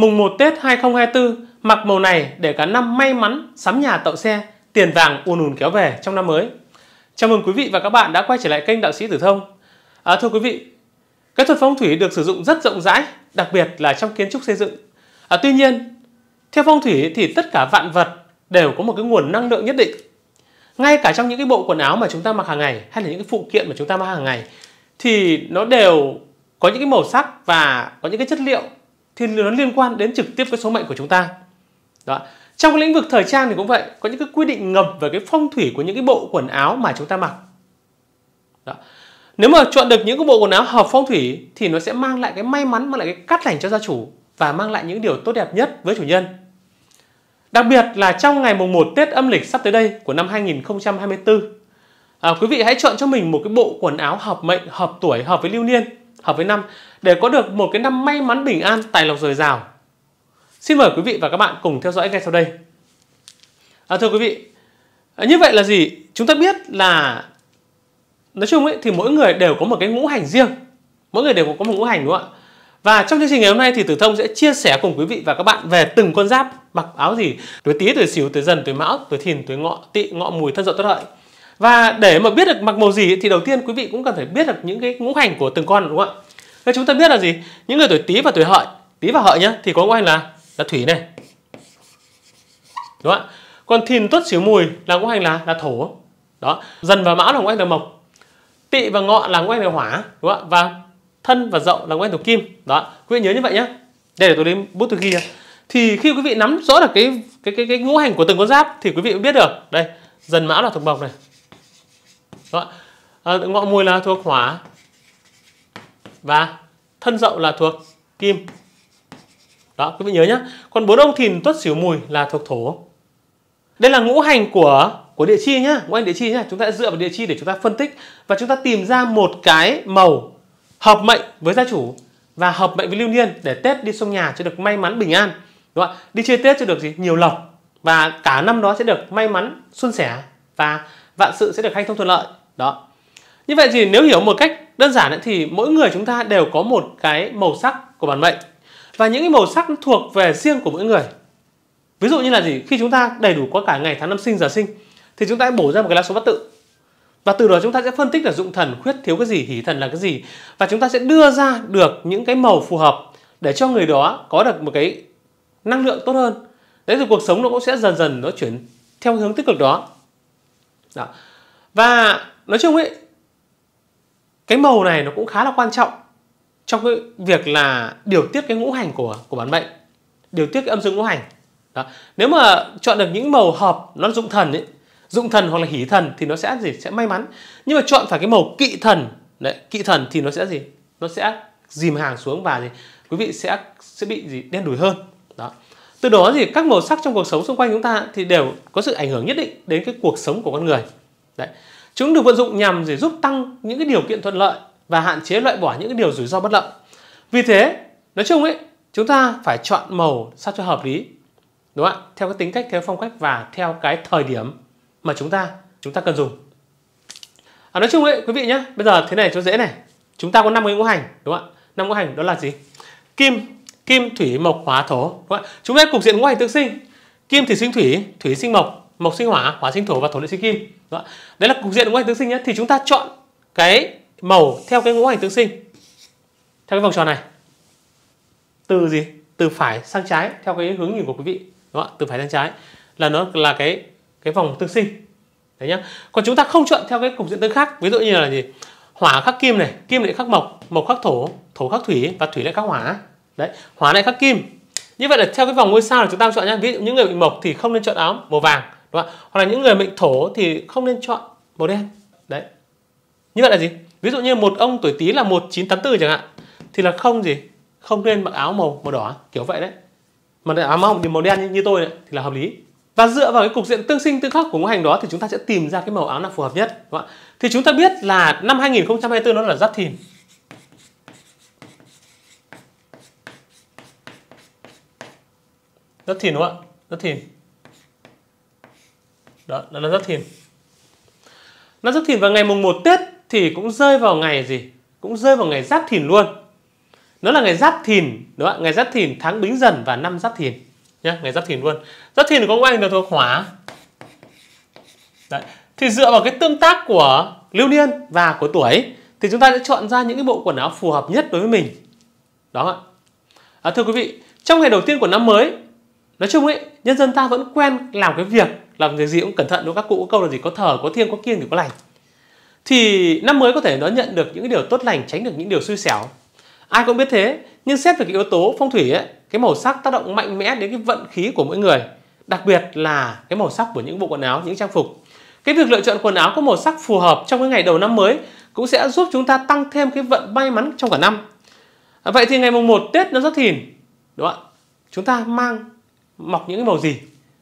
Mùng 1 Tết 2024, mặc màu này để cả năm may mắn, sắm nhà tậu xe, tiền vàng ùn ùn kéo về trong năm mới. Chào mừng quý vị và các bạn đã quay trở lại kênh Đạo sĩ Tử Thông. À, thưa quý vị, cái thuật phong thủy được sử dụng rất rộng rãi, đặc biệt là trong kiến trúc xây dựng. À, tuy nhiên, theo phong thủy thì tất cả vạn vật đều có một cái nguồn năng lượng nhất định. Ngay cả trong những cái bộ quần áo mà chúng ta mặc hàng ngày hay là những cái phụ kiện mà chúng ta mặc hàng ngày thì nó đều có những cái màu sắc và có những cái chất liệu thì nó liên quan đến trực tiếp cái số mệnh của chúng ta đó trong cái lĩnh vực thời trang thì cũng vậy có những cái quy định ngầm về cái phong thủy của những cái bộ quần áo mà chúng ta mặc đó. nếu mà chọn được những cái bộ quần áo hợp phong thủy thì nó sẽ mang lại cái may mắn mang lại cái cát lành cho gia chủ và mang lại những điều tốt đẹp nhất với chủ nhân đặc biệt là trong ngày mùng 1 Tết âm lịch sắp tới đây của năm 2024 à, quý vị hãy chọn cho mình một cái bộ quần áo hợp mệnh hợp tuổi hợp với lưu niên hợp với năm để có được một cái năm may mắn bình an, tài lộc dồi dào. Xin mời quý vị và các bạn cùng theo dõi ngay sau đây. À, thưa quý vị, à, như vậy là gì? Chúng ta biết là nói chung ấy thì mỗi người đều có một cái ngũ hành riêng, mỗi người đều có một ngũ hành đúng không ạ? Và trong chương trình ngày hôm nay thì Tử Thông sẽ chia sẻ cùng quý vị và các bạn về từng con giáp mặc áo gì, tuổi Tý, tuổi Sửu, tuổi Dần, tuổi Mão, tuổi Thìn, tuổi Ngọ, Tỵ, Ngọ Mùi, Thân Dậu, Tuất Hợi. Và để mà biết được mặc màu gì thì đầu tiên quý vị cũng cần phải biết được những cái ngũ hành của từng con đúng không ạ? Thế chúng ta biết là gì? Những người tuổi Tý và tuổi Hợi, Tý và Hợi nhá, thì có ngũ là là thủy này. Đúng không ạ? Còn Thìn Tuất Sửu Mùi là ngũ hành là là thổ. Đó, Dần và Mão là ngũ hành là mộc. Tỵ và Ngọ là ngũ hành là hỏa, đúng không ạ? Và Thân và Dậu là ngũ hành thổ kim. Đó, quý vị nhớ như vậy nhé Đây để tôi lấy bút tôi ghi. Thì khi quý vị nắm rõ được cái cái cái cái ngũ hành của từng con giáp thì quý vị biết được. Đây, Dần Mão là thuộc mộc này. Đó. À, ngọ mùi là thuộc hỏa và thân dậu là thuộc kim đó quý vị nhớ nhé còn bốn ông thìn tuất xỉu mùi là thuộc thổ đây là ngũ hành của của địa chi nhá ngũ hành địa chi nhá chúng ta dựa vào địa chi để chúng ta phân tích và chúng ta tìm ra một cái màu hợp mệnh với gia chủ và hợp mệnh với lưu niên để tết đi sông nhà cho được may mắn bình an đúng không đi chơi tết cho được gì nhiều lộc và cả năm đó sẽ được may mắn xuân sẻ và vạn sự sẽ được hanh thông thuận lợi đó như vậy thì nếu hiểu một cách đơn giản thì mỗi người chúng ta đều có một cái màu sắc của bản mệnh và những cái màu sắc thuộc về riêng của mỗi người. Ví dụ như là gì? Khi chúng ta đầy đủ có cả ngày tháng năm sinh giờ sinh thì chúng ta hãy bổ ra một cái lá số bát tự và từ đó chúng ta sẽ phân tích là dụng thần khuyết thiếu cái gì hỷ thần là cái gì và chúng ta sẽ đưa ra được những cái màu phù hợp để cho người đó có được một cái năng lượng tốt hơn đấy thì cuộc sống nó cũng sẽ dần dần nó chuyển theo hướng tích cực đó, đó. và nói chung ấy cái màu này nó cũng khá là quan trọng trong cái việc là điều tiết cái ngũ hành của của bản mệnh điều tiết cái âm dương ngũ hành đó. nếu mà chọn được những màu hợp nó dụng thần ấy dụng thần hoặc là hỷ thần thì nó sẽ gì sẽ may mắn nhưng mà chọn phải cái màu kỵ thần đấy kỵ thần thì nó sẽ gì nó sẽ dìm hàng xuống và gì quý vị sẽ sẽ bị gì đen đủi hơn đó từ đó gì các màu sắc trong cuộc sống xung quanh chúng ta thì đều có sự ảnh hưởng nhất định đến cái cuộc sống của con người đấy Chúng được vận dụng nhằm để giúp tăng những cái điều kiện thuận lợi và hạn chế loại bỏ những cái điều rủi ro bất lợi. Vì thế, nói chung ấy, chúng ta phải chọn màu sao cho hợp lý. Đúng không ạ? Theo cái tính cách, theo phong cách và theo cái thời điểm mà chúng ta chúng ta cần dùng. À, nói chung ấy quý vị nhé, bây giờ thế này cho dễ này. Chúng ta có năm cái ngũ hành, đúng không ạ? Năm ngũ hành đó là gì? Kim, kim, thủy, mộc, hỏa, thổ, đúng không ạ? Chúng ta cục diện ngũ hành tương sinh. Kim thì sinh thủy, thủy sinh mộc, mộc sinh hỏa hỏa sinh thổ và thổ địa sinh kim đó. đấy là cục diện ngũ hành tương sinh nhé thì chúng ta chọn cái màu theo cái ngũ hành tương sinh theo cái vòng tròn này từ gì từ phải sang trái theo cái hướng nhìn của quý vị đó từ phải sang trái là nó là cái cái vòng tương sinh đấy nhá còn chúng ta không chọn theo cái cục diện tương khác ví dụ như là gì hỏa khắc kim này kim lại khắc mộc mộc khắc thổ thổ khắc thủy và thủy lại khắc hỏa đấy hỏa lại khắc kim như vậy là theo cái vòng ngôi sao là chúng ta chọn nhé, ví dụ những người bị mộc thì không nên chọn áo màu vàng đúng không hoặc là những người mệnh thổ thì không nên chọn màu đen đấy như vậy là gì ví dụ như một ông tuổi tý là 1984 chẳng hạn thì là không gì không nên mặc áo màu màu đỏ kiểu vậy đấy mà áo màu thì màu đen như, như tôi này, thì là hợp lý và dựa vào cái cục diện tương sinh tương khắc của ngũ hành đó thì chúng ta sẽ tìm ra cái màu áo nào phù hợp nhất đúng không? thì chúng ta biết là năm 2024 nó là giáp thìn giáp thìn đúng không ạ giáp thìn đó là năm thìn nó rất thìn vào ngày mùng 1 tết thì cũng rơi vào ngày gì cũng rơi vào ngày giáp thìn luôn nó là ngày giáp thìn đúng không? ngày giáp thìn tháng bính dần và năm giáp thìn nhá ngày giáp thìn luôn giáp thìn có anh là thuộc hỏa Đấy. thì dựa vào cái tương tác của lưu niên và của tuổi thì chúng ta sẽ chọn ra những cái bộ quần áo phù hợp nhất đối với mình đó ạ à, thưa quý vị trong ngày đầu tiên của năm mới nói chung ấy nhân dân ta vẫn quen làm cái việc làm việc gì cũng cẩn thận đúng các cụ có câu là gì có thờ có thiêng có kiêng thì có lành thì năm mới có thể đón nhận được những điều tốt lành tránh được những điều xui xẻo ai cũng biết thế nhưng xét về cái yếu tố phong thủy ấy, cái màu sắc tác động mạnh mẽ đến cái vận khí của mỗi người đặc biệt là cái màu sắc của những bộ quần áo những trang phục cái việc lựa chọn quần áo có màu sắc phù hợp trong cái ngày đầu năm mới cũng sẽ giúp chúng ta tăng thêm cái vận may mắn trong cả năm vậy thì ngày mùng 1 tết nó rất thìn đúng không ạ chúng ta mang mọc những cái màu gì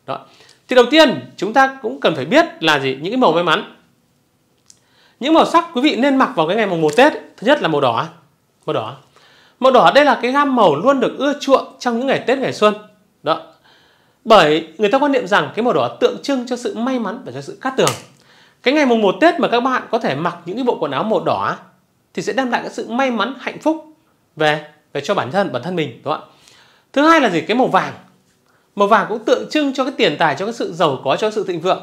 đó thì đầu tiên chúng ta cũng cần phải biết là gì những cái màu may mắn. Những màu sắc quý vị nên mặc vào cái ngày mùng 1 Tết. Thứ nhất là màu đỏ. Màu đỏ. Màu đỏ đây là cái gam màu luôn được ưa chuộng trong những ngày Tết ngày xuân. Đó. Bởi người ta quan niệm rằng cái màu đỏ tượng trưng cho sự may mắn và cho sự cát tường. Cái ngày mùng 1 Tết mà các bạn có thể mặc những cái bộ quần áo màu đỏ thì sẽ đem lại cái sự may mắn, hạnh phúc về về cho bản thân bản thân mình, đúng không ạ? Thứ hai là gì? Cái màu vàng Màu vàng cũng tượng trưng cho cái tiền tài, cho cái sự giàu có, cho sự thịnh vượng.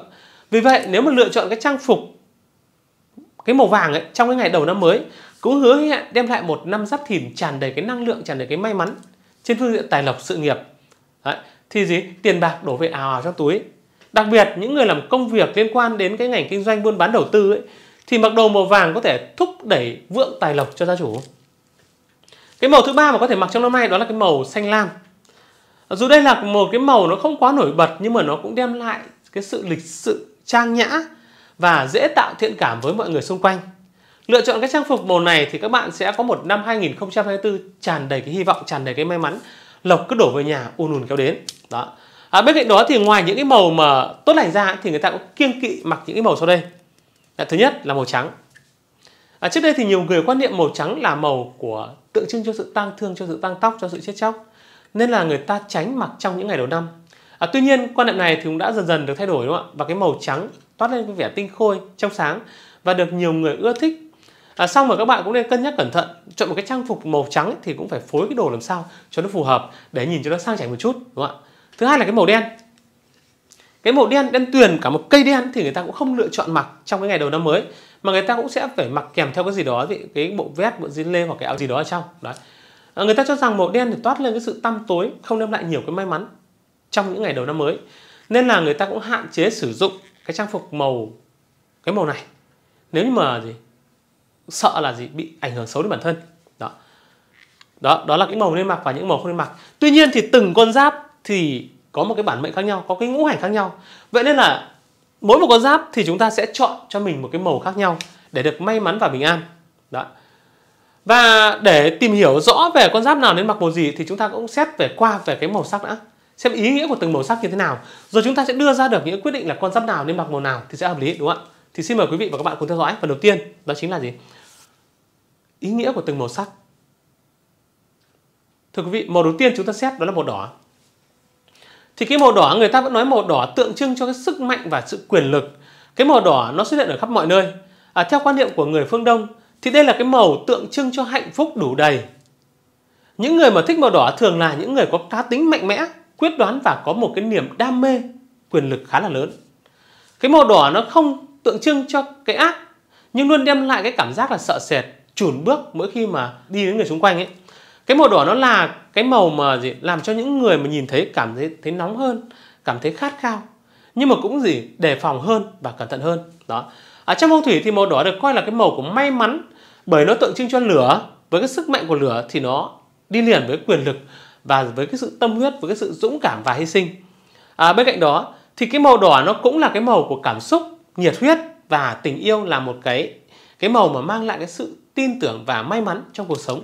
Vì vậy nếu mà lựa chọn cái trang phục cái màu vàng ấy trong cái ngày đầu năm mới cũng hứa hẹn đem lại một năm giáp thìn tràn đầy cái năng lượng, tràn đầy cái may mắn trên phương diện tài lộc sự nghiệp. Đấy. Thì gì? Tiền bạc đổ về ào ào trong túi. Đặc biệt những người làm công việc liên quan đến cái ngành kinh doanh buôn bán đầu tư ấy thì mặc đồ màu vàng có thể thúc đẩy vượng tài lộc cho gia chủ. Cái màu thứ ba mà có thể mặc trong năm nay đó là cái màu xanh lam dù đây là một cái màu nó không quá nổi bật nhưng mà nó cũng đem lại cái sự lịch sự trang nhã và dễ tạo thiện cảm với mọi người xung quanh lựa chọn cái trang phục màu này thì các bạn sẽ có một năm 2024 tràn đầy cái hy vọng tràn đầy cái may mắn lộc cứ đổ về nhà ùn ùn kéo đến đó à, bên cạnh đó thì ngoài những cái màu mà tốt lành ra thì người ta cũng kiêng kỵ mặc những cái màu sau đây à, thứ nhất là màu trắng à, trước đây thì nhiều người quan niệm màu trắng là màu của tượng trưng cho sự tang thương cho sự tăng tóc cho sự chết chóc nên là người ta tránh mặc trong những ngày đầu năm. À, tuy nhiên quan niệm này thì cũng đã dần dần được thay đổi đúng không ạ? Và cái màu trắng toát lên cái vẻ tinh khôi, trong sáng và được nhiều người ưa thích. À, xong rồi các bạn cũng nên cân nhắc cẩn thận chọn một cái trang phục màu trắng ấy, thì cũng phải phối cái đồ làm sao cho nó phù hợp để nhìn cho nó sang chảnh một chút đúng không ạ thứ hai là cái màu đen cái màu đen đen tuyền cả một cây đen thì người ta cũng không lựa chọn mặc trong cái ngày đầu năm mới mà người ta cũng sẽ phải mặc kèm theo cái gì đó thì cái bộ vest bộ jean lê hoặc cái áo gì đó ở trong đấy à, người ta cho rằng màu đen thì toát lên cái sự tăm tối không đem lại nhiều cái may mắn trong những ngày đầu năm mới nên là người ta cũng hạn chế sử dụng cái trang phục màu cái màu này nếu như mà gì sợ là gì bị ảnh hưởng xấu đến bản thân đó đó đó là cái màu nên mặc và những màu không nên mặc tuy nhiên thì từng con giáp thì có một cái bản mệnh khác nhau có cái ngũ hành khác nhau vậy nên là mỗi một con giáp thì chúng ta sẽ chọn cho mình một cái màu khác nhau để được may mắn và bình an đó và để tìm hiểu rõ về con giáp nào nên mặc màu gì thì chúng ta cũng xét về qua về cái màu sắc đã xem ý nghĩa của từng màu sắc như thế nào rồi chúng ta sẽ đưa ra được những quyết định là con giáp nào nên mặc màu nào thì sẽ hợp lý đúng không ạ thì xin mời quý vị và các bạn cùng theo dõi phần đầu tiên đó chính là gì ý nghĩa của từng màu sắc thưa quý vị màu đầu tiên chúng ta xét đó là màu đỏ thì cái màu đỏ người ta vẫn nói màu đỏ tượng trưng cho cái sức mạnh và sự quyền lực cái màu đỏ nó xuất hiện ở khắp mọi nơi à, theo quan niệm của người phương đông thì đây là cái màu tượng trưng cho hạnh phúc đủ đầy. Những người mà thích màu đỏ thường là những người có cá tính mạnh mẽ, quyết đoán và có một cái niềm đam mê, quyền lực khá là lớn. Cái màu đỏ nó không tượng trưng cho cái ác, nhưng luôn đem lại cái cảm giác là sợ sệt, chùn bước mỗi khi mà đi đến người xung quanh ấy. Cái màu đỏ nó là cái màu mà gì làm cho những người mà nhìn thấy cảm thấy thấy nóng hơn, cảm thấy khát khao, nhưng mà cũng gì đề phòng hơn và cẩn thận hơn. Đó. Ở trong phong thủy thì màu đỏ được coi là cái màu của may mắn, bởi nó tượng trưng cho lửa với cái sức mạnh của lửa thì nó đi liền với quyền lực và với cái sự tâm huyết với cái sự dũng cảm và hy sinh à, bên cạnh đó thì cái màu đỏ nó cũng là cái màu của cảm xúc nhiệt huyết và tình yêu là một cái cái màu mà mang lại cái sự tin tưởng và may mắn trong cuộc sống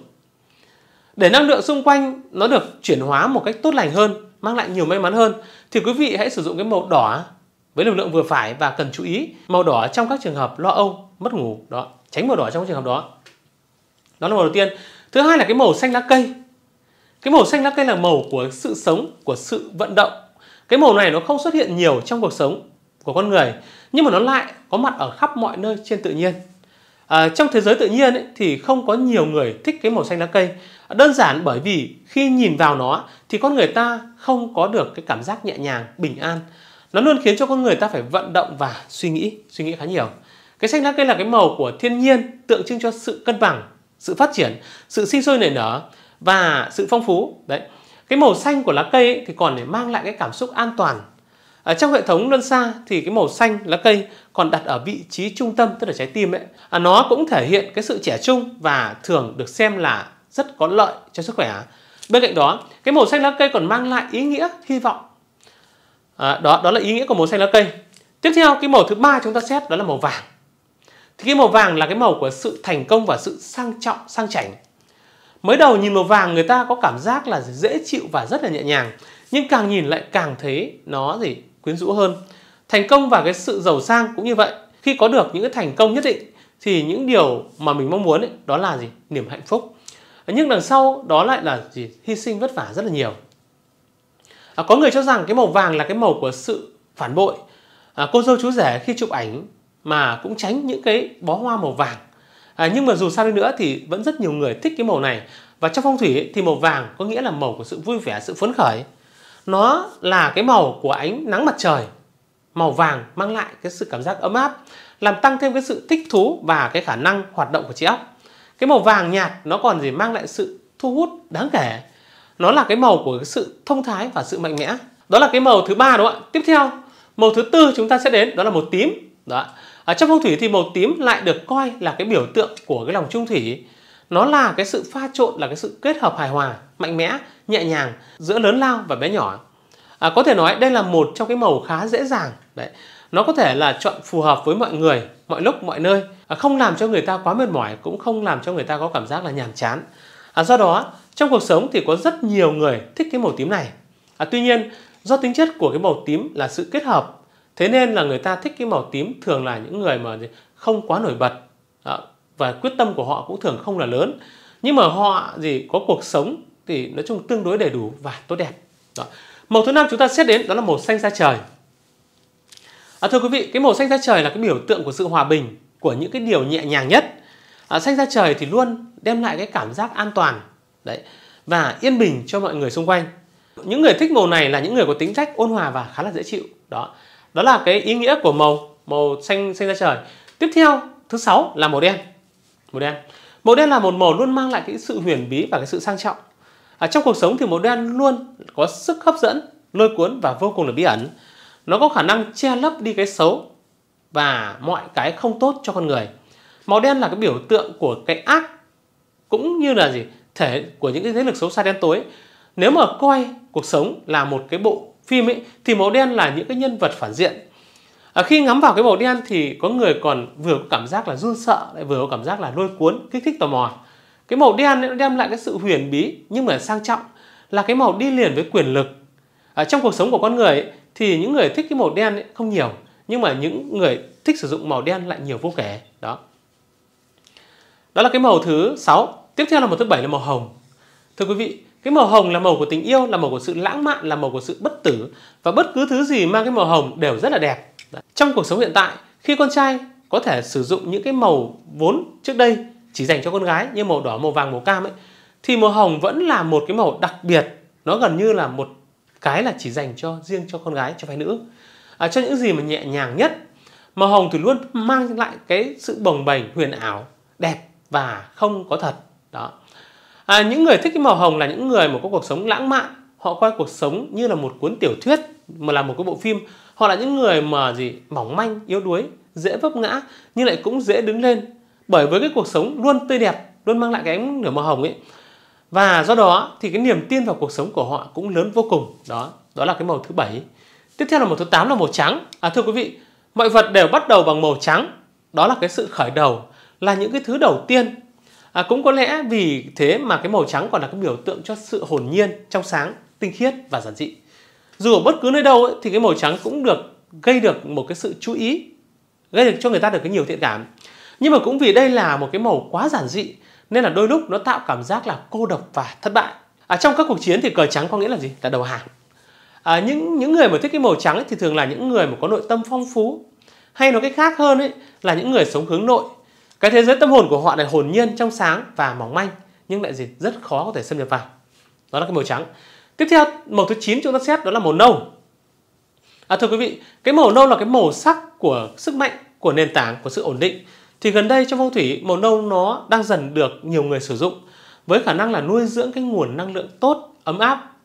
để năng lượng xung quanh nó được chuyển hóa một cách tốt lành hơn mang lại nhiều may mắn hơn thì quý vị hãy sử dụng cái màu đỏ với lực lượng vừa phải và cần chú ý màu đỏ trong các trường hợp lo âu mất ngủ đó tránh màu đỏ trong trường hợp đó đó là màu đầu tiên thứ hai là cái màu xanh lá cây cái màu xanh lá cây là màu của sự sống của sự vận động cái màu này nó không xuất hiện nhiều trong cuộc sống của con người nhưng mà nó lại có mặt ở khắp mọi nơi trên tự nhiên à, trong thế giới tự nhiên ấy, thì không có nhiều người thích cái màu xanh lá cây đơn giản bởi vì khi nhìn vào nó thì con người ta không có được cái cảm giác nhẹ nhàng bình an nó luôn khiến cho con người ta phải vận động và suy nghĩ suy nghĩ khá nhiều cái xanh lá cây là cái màu của thiên nhiên tượng trưng cho sự cân bằng sự phát triển sự sinh sôi nảy nở và sự phong phú đấy cái màu xanh của lá cây ấy, thì còn để mang lại cái cảm xúc an toàn ở trong hệ thống luân xa thì cái màu xanh lá cây còn đặt ở vị trí trung tâm tức là trái tim ấy à, nó cũng thể hiện cái sự trẻ trung và thường được xem là rất có lợi cho sức khỏe bên cạnh đó cái màu xanh lá cây còn mang lại ý nghĩa hy vọng à, đó đó là ý nghĩa của màu xanh lá cây tiếp theo cái màu thứ ba chúng ta xét đó là màu vàng thì cái màu vàng là cái màu của sự thành công và sự sang trọng, sang chảnh. Mới đầu nhìn màu vàng người ta có cảm giác là dễ chịu và rất là nhẹ nhàng, nhưng càng nhìn lại càng thấy nó gì quyến rũ hơn. Thành công và cái sự giàu sang cũng như vậy. Khi có được những cái thành công nhất định thì những điều mà mình mong muốn ấy, đó là gì? Niềm hạnh phúc. Nhưng đằng sau đó lại là gì? Hy sinh vất vả rất là nhiều. À, có người cho rằng cái màu vàng là cái màu của sự phản bội. À, cô dâu chú rể khi chụp ảnh mà cũng tránh những cái bó hoa màu vàng à, nhưng mà dù sao đi nữa thì vẫn rất nhiều người thích cái màu này và trong phong thủy ấy, thì màu vàng có nghĩa là màu của sự vui vẻ sự phấn khởi nó là cái màu của ánh nắng mặt trời màu vàng mang lại cái sự cảm giác ấm áp làm tăng thêm cái sự thích thú và cái khả năng hoạt động của trí óc cái màu vàng nhạt nó còn gì mang lại sự thu hút đáng kể nó là cái màu của cái sự thông thái và sự mạnh mẽ đó là cái màu thứ ba đúng không ạ tiếp theo màu thứ tư chúng ta sẽ đến đó là màu tím đó ở trong phong thủy thì màu tím lại được coi là cái biểu tượng của cái lòng trung thủy nó là cái sự pha trộn là cái sự kết hợp hài hòa mạnh mẽ nhẹ nhàng giữa lớn lao và bé nhỏ à, có thể nói đây là một trong cái màu khá dễ dàng đấy nó có thể là chọn phù hợp với mọi người mọi lúc mọi nơi à, không làm cho người ta quá mệt mỏi cũng không làm cho người ta có cảm giác là nhàm chán à, do đó trong cuộc sống thì có rất nhiều người thích cái màu tím này à, tuy nhiên do tính chất của cái màu tím là sự kết hợp thế nên là người ta thích cái màu tím thường là những người mà không quá nổi bật đó. và quyết tâm của họ cũng thường không là lớn nhưng mà họ gì có cuộc sống thì nói chung tương đối đầy đủ và tốt đẹp đó. màu thứ năm chúng ta xét đến đó là màu xanh da trời à, thưa quý vị cái màu xanh da trời là cái biểu tượng của sự hòa bình của những cái điều nhẹ nhàng nhất à, xanh da trời thì luôn đem lại cái cảm giác an toàn đấy và yên bình cho mọi người xung quanh những người thích màu này là những người có tính cách ôn hòa và khá là dễ chịu đó đó là cái ý nghĩa của màu màu xanh xanh da trời tiếp theo thứ sáu là màu đen màu đen màu đen là một màu luôn mang lại cái sự huyền bí và cái sự sang trọng à, trong cuộc sống thì màu đen luôn có sức hấp dẫn lôi cuốn và vô cùng là bí ẩn nó có khả năng che lấp đi cái xấu và mọi cái không tốt cho con người màu đen là cái biểu tượng của cái ác cũng như là gì thể của những cái thế lực xấu xa đen tối nếu mà coi cuộc sống là một cái bộ phim ấy thì màu đen là những cái nhân vật phản diện à, khi ngắm vào cái màu đen thì có người còn vừa có cảm giác là run sợ lại vừa có cảm giác là lôi cuốn kích thích tò mò cái màu đen nó đem lại cái sự huyền bí nhưng mà sang trọng là cái màu đi liền với quyền lực à, trong cuộc sống của con người ấy, thì những người thích cái màu đen ấy không nhiều nhưng mà những người thích sử dụng màu đen lại nhiều vô kể đó đó là cái màu thứ 6 tiếp theo là màu thứ bảy là màu hồng thưa quý vị cái màu hồng là màu của tình yêu là màu của sự lãng mạn là màu của sự bất tử và bất cứ thứ gì mang cái màu hồng đều rất là đẹp trong cuộc sống hiện tại khi con trai có thể sử dụng những cái màu vốn trước đây chỉ dành cho con gái như màu đỏ màu vàng màu cam ấy thì màu hồng vẫn là một cái màu đặc biệt nó gần như là một cái là chỉ dành cho riêng cho con gái cho phái nữ à, cho những gì mà nhẹ nhàng nhất màu hồng thì luôn mang lại cái sự bồng bềnh huyền ảo đẹp và không có thật đó à, những người thích cái màu hồng là những người mà có cuộc sống lãng mạn họ coi cuộc sống như là một cuốn tiểu thuyết mà là một cái bộ phim họ là những người mà gì mỏng manh yếu đuối dễ vấp ngã nhưng lại cũng dễ đứng lên bởi với cái cuộc sống luôn tươi đẹp luôn mang lại cái ánh lửa màu hồng ấy và do đó thì cái niềm tin vào cuộc sống của họ cũng lớn vô cùng đó đó là cái màu thứ bảy tiếp theo là màu thứ 8 là màu trắng à thưa quý vị mọi vật đều bắt đầu bằng màu trắng đó là cái sự khởi đầu là những cái thứ đầu tiên À, cũng có lẽ vì thế mà cái màu trắng còn là cái biểu tượng cho sự hồn nhiên, trong sáng, tinh khiết và giản dị. Dù ở bất cứ nơi đâu ấy, thì cái màu trắng cũng được gây được một cái sự chú ý, gây được cho người ta được cái nhiều thiện cảm. Nhưng mà cũng vì đây là một cái màu quá giản dị nên là đôi lúc nó tạo cảm giác là cô độc và thất bại. À, trong các cuộc chiến thì cờ trắng có nghĩa là gì? Là đầu hàng. À, những những người mà thích cái màu trắng ấy, thì thường là những người mà có nội tâm phong phú hay nói cách khác hơn ấy là những người sống hướng nội cái thế giới tâm hồn của họ này hồn nhiên, trong sáng và mỏng manh nhưng lại gì rất khó có thể xâm nhập vào. Đó là cái màu trắng. Tiếp theo màu thứ 9 chúng ta xét đó là màu nâu. À, thưa quý vị, cái màu nâu là cái màu sắc của sức mạnh, của nền tảng, của sự ổn định. Thì gần đây trong phong thủy màu nâu nó đang dần được nhiều người sử dụng với khả năng là nuôi dưỡng cái nguồn năng lượng tốt, ấm áp.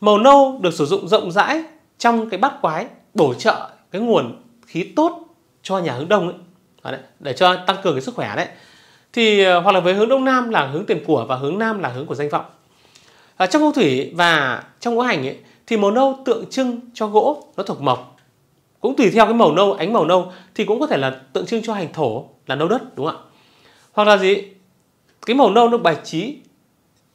Màu nâu được sử dụng rộng rãi trong cái bát quái bổ trợ cái nguồn khí tốt cho nhà hướng đông ấy để cho tăng cường cái sức khỏe đấy thì ờ, hoặc là với hướng đông nam là hướng tiền của và hướng nam là hướng của danh vọng à, trong phong thủy và trong ngũ hành ấy, thì màu nâu tượng trưng cho gỗ nó thuộc mộc cũng tùy theo cái màu nâu ánh màu nâu thì cũng có thể là tượng trưng cho hành thổ là nâu đất đúng không ạ hoặc là gì cái màu nâu được bài trí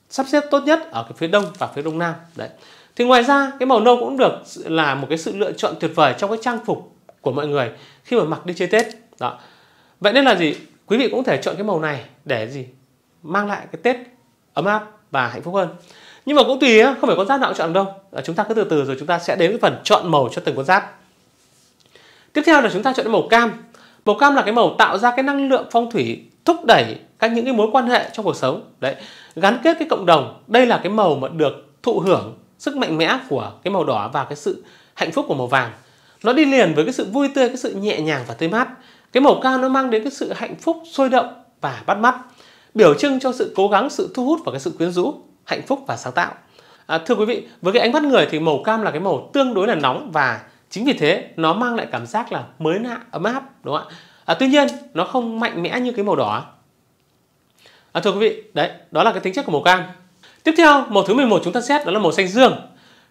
sắp xếp tốt nhất ở cái phía đông và phía đông nam đấy thì ngoài ra cái màu nâu cũng được là một cái sự lựa chọn tuyệt vời trong cái trang phục của mọi người khi mà mặc đi chơi tết đó vậy nên là gì quý vị cũng thể chọn cái màu này để gì mang lại cái tết ấm áp và hạnh phúc hơn nhưng mà cũng tùy không phải con giáp nào cũng chọn đâu chúng ta cứ từ từ rồi chúng ta sẽ đến cái phần chọn màu cho từng con giáp tiếp theo là chúng ta chọn cái màu cam màu cam là cái màu tạo ra cái năng lượng phong thủy thúc đẩy các những cái mối quan hệ trong cuộc sống đấy gắn kết cái cộng đồng đây là cái màu mà được thụ hưởng sức mạnh mẽ của cái màu đỏ và cái sự hạnh phúc của màu vàng nó đi liền với cái sự vui tươi cái sự nhẹ nhàng và tươi mát cái màu cam nó mang đến cái sự hạnh phúc sôi động và bắt mắt, biểu trưng cho sự cố gắng, sự thu hút và cái sự quyến rũ, hạnh phúc và sáng tạo. À, thưa quý vị, với cái ánh mắt người thì màu cam là cái màu tương đối là nóng và chính vì thế nó mang lại cảm giác là mới lạ, ấm áp đúng không ạ? À, tuy nhiên nó không mạnh mẽ như cái màu đỏ. À, thưa quý vị, đấy, đó là cái tính chất của màu cam. Tiếp theo, màu thứ 11 chúng ta xét đó là màu xanh dương.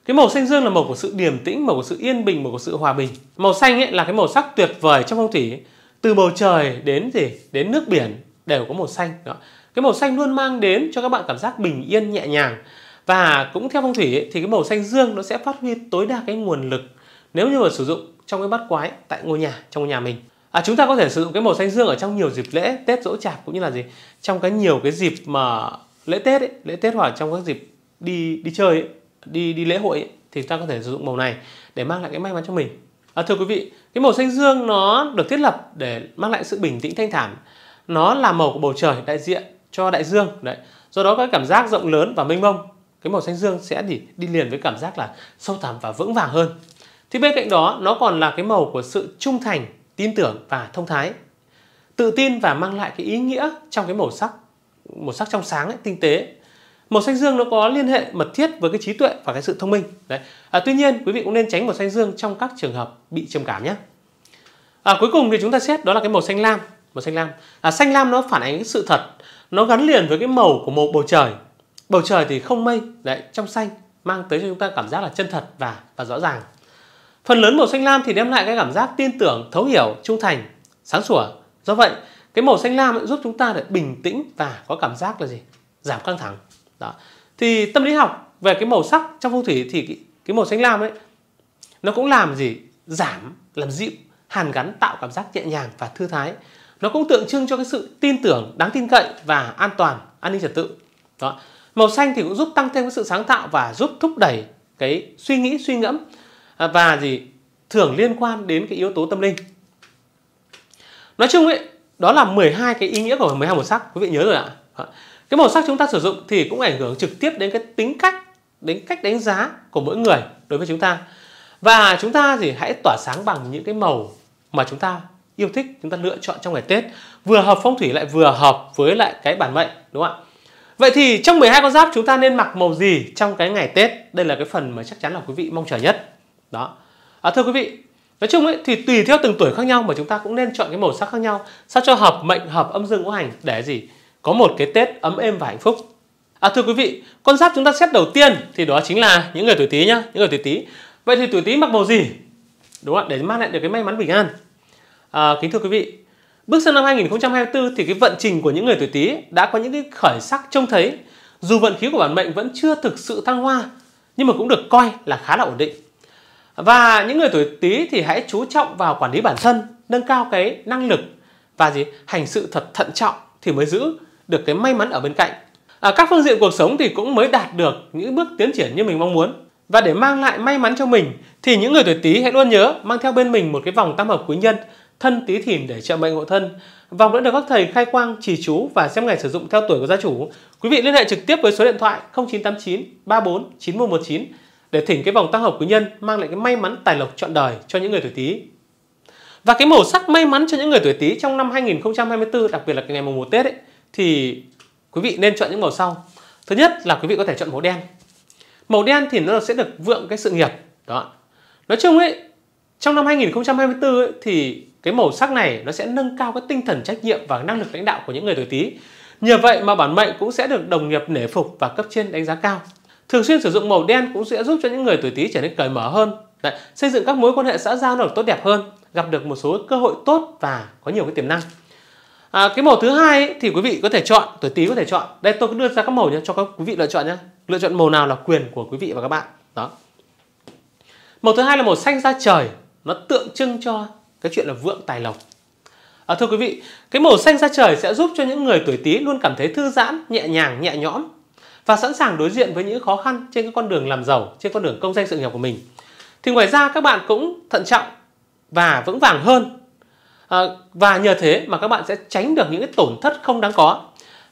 Cái màu xanh dương là màu của sự điềm tĩnh, màu của sự yên bình, màu của sự hòa bình. Màu xanh ấy là cái màu sắc tuyệt vời trong phong thủy từ bầu trời đến gì đến nước biển đều có màu xanh đó cái màu xanh luôn mang đến cho các bạn cảm giác bình yên nhẹ nhàng và cũng theo phong thủy ấy, thì cái màu xanh dương nó sẽ phát huy tối đa cái nguồn lực nếu như mà sử dụng trong cái bát quái tại ngôi nhà trong nhà mình à, chúng ta có thể sử dụng cái màu xanh dương ở trong nhiều dịp lễ tết dỗ chạp cũng như là gì trong cái nhiều cái dịp mà lễ tết ấy, lễ tết hoặc trong các dịp đi đi chơi ấy, đi đi lễ hội ấy, thì ta có thể sử dụng màu này để mang lại cái may mắn cho mình à, thưa quý vị cái màu xanh dương nó được thiết lập để mang lại sự bình tĩnh thanh thản nó là màu của bầu trời đại diện cho đại dương đấy do đó có cảm giác rộng lớn và mênh mông cái màu xanh dương sẽ đi, đi liền với cảm giác là sâu thẳm và vững vàng hơn thì bên cạnh đó nó còn là cái màu của sự trung thành tin tưởng và thông thái tự tin và mang lại cái ý nghĩa trong cái màu sắc màu sắc trong sáng ấy, tinh tế màu xanh dương nó có liên hệ mật thiết với cái trí tuệ và cái sự thông minh đấy à, tuy nhiên quý vị cũng nên tránh màu xanh dương trong các trường hợp bị trầm cảm nhé à, cuối cùng thì chúng ta xét đó là cái màu xanh lam màu xanh lam à, xanh lam nó phản ánh cái sự thật nó gắn liền với cái màu của một bầu trời bầu trời thì không mây đấy trong xanh mang tới cho chúng ta cảm giác là chân thật và và rõ ràng phần lớn màu xanh lam thì đem lại cái cảm giác tin tưởng thấu hiểu trung thành sáng sủa do vậy cái màu xanh lam giúp chúng ta để bình tĩnh và có cảm giác là gì giảm căng thẳng đó. thì tâm lý học về cái màu sắc trong phong thủy thì cái, cái màu xanh lam ấy nó cũng làm gì giảm làm dịu hàn gắn tạo cảm giác nhẹ nhàng và thư thái nó cũng tượng trưng cho cái sự tin tưởng đáng tin cậy và an toàn an ninh trật tự đó màu xanh thì cũng giúp tăng thêm cái sự sáng tạo và giúp thúc đẩy cái suy nghĩ suy ngẫm à, và gì thường liên quan đến cái yếu tố tâm linh nói chung ấy đó là 12 cái ý nghĩa của 12 màu sắc quý vị nhớ rồi ạ cái màu sắc chúng ta sử dụng thì cũng ảnh hưởng trực tiếp đến cái tính cách đến cách đánh giá của mỗi người đối với chúng ta và chúng ta thì hãy tỏa sáng bằng những cái màu mà chúng ta yêu thích chúng ta lựa chọn trong ngày Tết vừa hợp phong thủy lại vừa hợp với lại cái bản mệnh đúng không ạ vậy thì trong 12 con giáp chúng ta nên mặc màu gì trong cái ngày Tết đây là cái phần mà chắc chắn là quý vị mong chờ nhất đó à, thưa quý vị nói chung ấy thì tùy theo từng tuổi khác nhau mà chúng ta cũng nên chọn cái màu sắc khác nhau sao cho hợp mệnh hợp âm dương ngũ hành để gì có một cái Tết ấm êm và hạnh phúc. À thưa quý vị, con giáp chúng ta xét đầu tiên thì đó chính là những người tuổi Tý nhá, những người tuổi Tý. Vậy thì tuổi Tý mặc màu gì? Đúng không Để mang lại được cái may mắn bình an. À, kính thưa quý vị, bước sang năm 2024 thì cái vận trình của những người tuổi Tý đã có những cái khởi sắc trông thấy. Dù vận khí của bản mệnh vẫn chưa thực sự thăng hoa, nhưng mà cũng được coi là khá là ổn định. Và những người tuổi Tý thì hãy chú trọng vào quản lý bản thân, nâng cao cái năng lực và gì hành sự thật thận trọng thì mới giữ được cái may mắn ở bên cạnh ở à, các phương diện cuộc sống thì cũng mới đạt được những bước tiến triển như mình mong muốn và để mang lại may mắn cho mình thì những người tuổi Tý hãy luôn nhớ mang theo bên mình một cái vòng tam hợp quý nhân thân Tý Thìn để trợ mệnh hộ thân. Vòng đã được các thầy khai quang, chỉ chú và xem ngày sử dụng theo tuổi của gia chủ. Quý vị liên hệ trực tiếp với số điện thoại 0989 34 9119 để thỉnh cái vòng tam hợp quý nhân mang lại cái may mắn tài lộc trọn đời cho những người tuổi Tý. Và cái màu sắc may mắn cho những người tuổi Tý trong năm 2024 đặc biệt là cái ngày mùng 1 Tết ấy thì quý vị nên chọn những màu sau thứ nhất là quý vị có thể chọn màu đen màu đen thì nó sẽ được vượng cái sự nghiệp đó nói chung ấy trong năm 2024 ấy, thì cái màu sắc này nó sẽ nâng cao cái tinh thần trách nhiệm và năng lực lãnh đạo của những người tuổi tý nhờ vậy mà bản mệnh cũng sẽ được đồng nghiệp nể phục và cấp trên đánh giá cao thường xuyên sử dụng màu đen cũng sẽ giúp cho những người tuổi tý trở nên cởi mở hơn Đấy, xây dựng các mối quan hệ xã giao được tốt đẹp hơn gặp được một số cơ hội tốt và có nhiều cái tiềm năng à, cái màu thứ hai ấy, thì quý vị có thể chọn tuổi tý có thể chọn đây tôi đưa ra các màu nhé cho các quý vị lựa chọn nhé lựa chọn màu nào là quyền của quý vị và các bạn đó màu thứ hai là màu xanh da trời nó tượng trưng cho cái chuyện là vượng tài lộc à, thưa quý vị cái màu xanh da trời sẽ giúp cho những người tuổi tý luôn cảm thấy thư giãn nhẹ nhàng nhẹ nhõm và sẵn sàng đối diện với những khó khăn trên cái con đường làm giàu trên con đường công danh sự nghiệp của mình thì ngoài ra các bạn cũng thận trọng và vững vàng hơn à, và nhờ thế mà các bạn sẽ tránh được những cái tổn thất không đáng có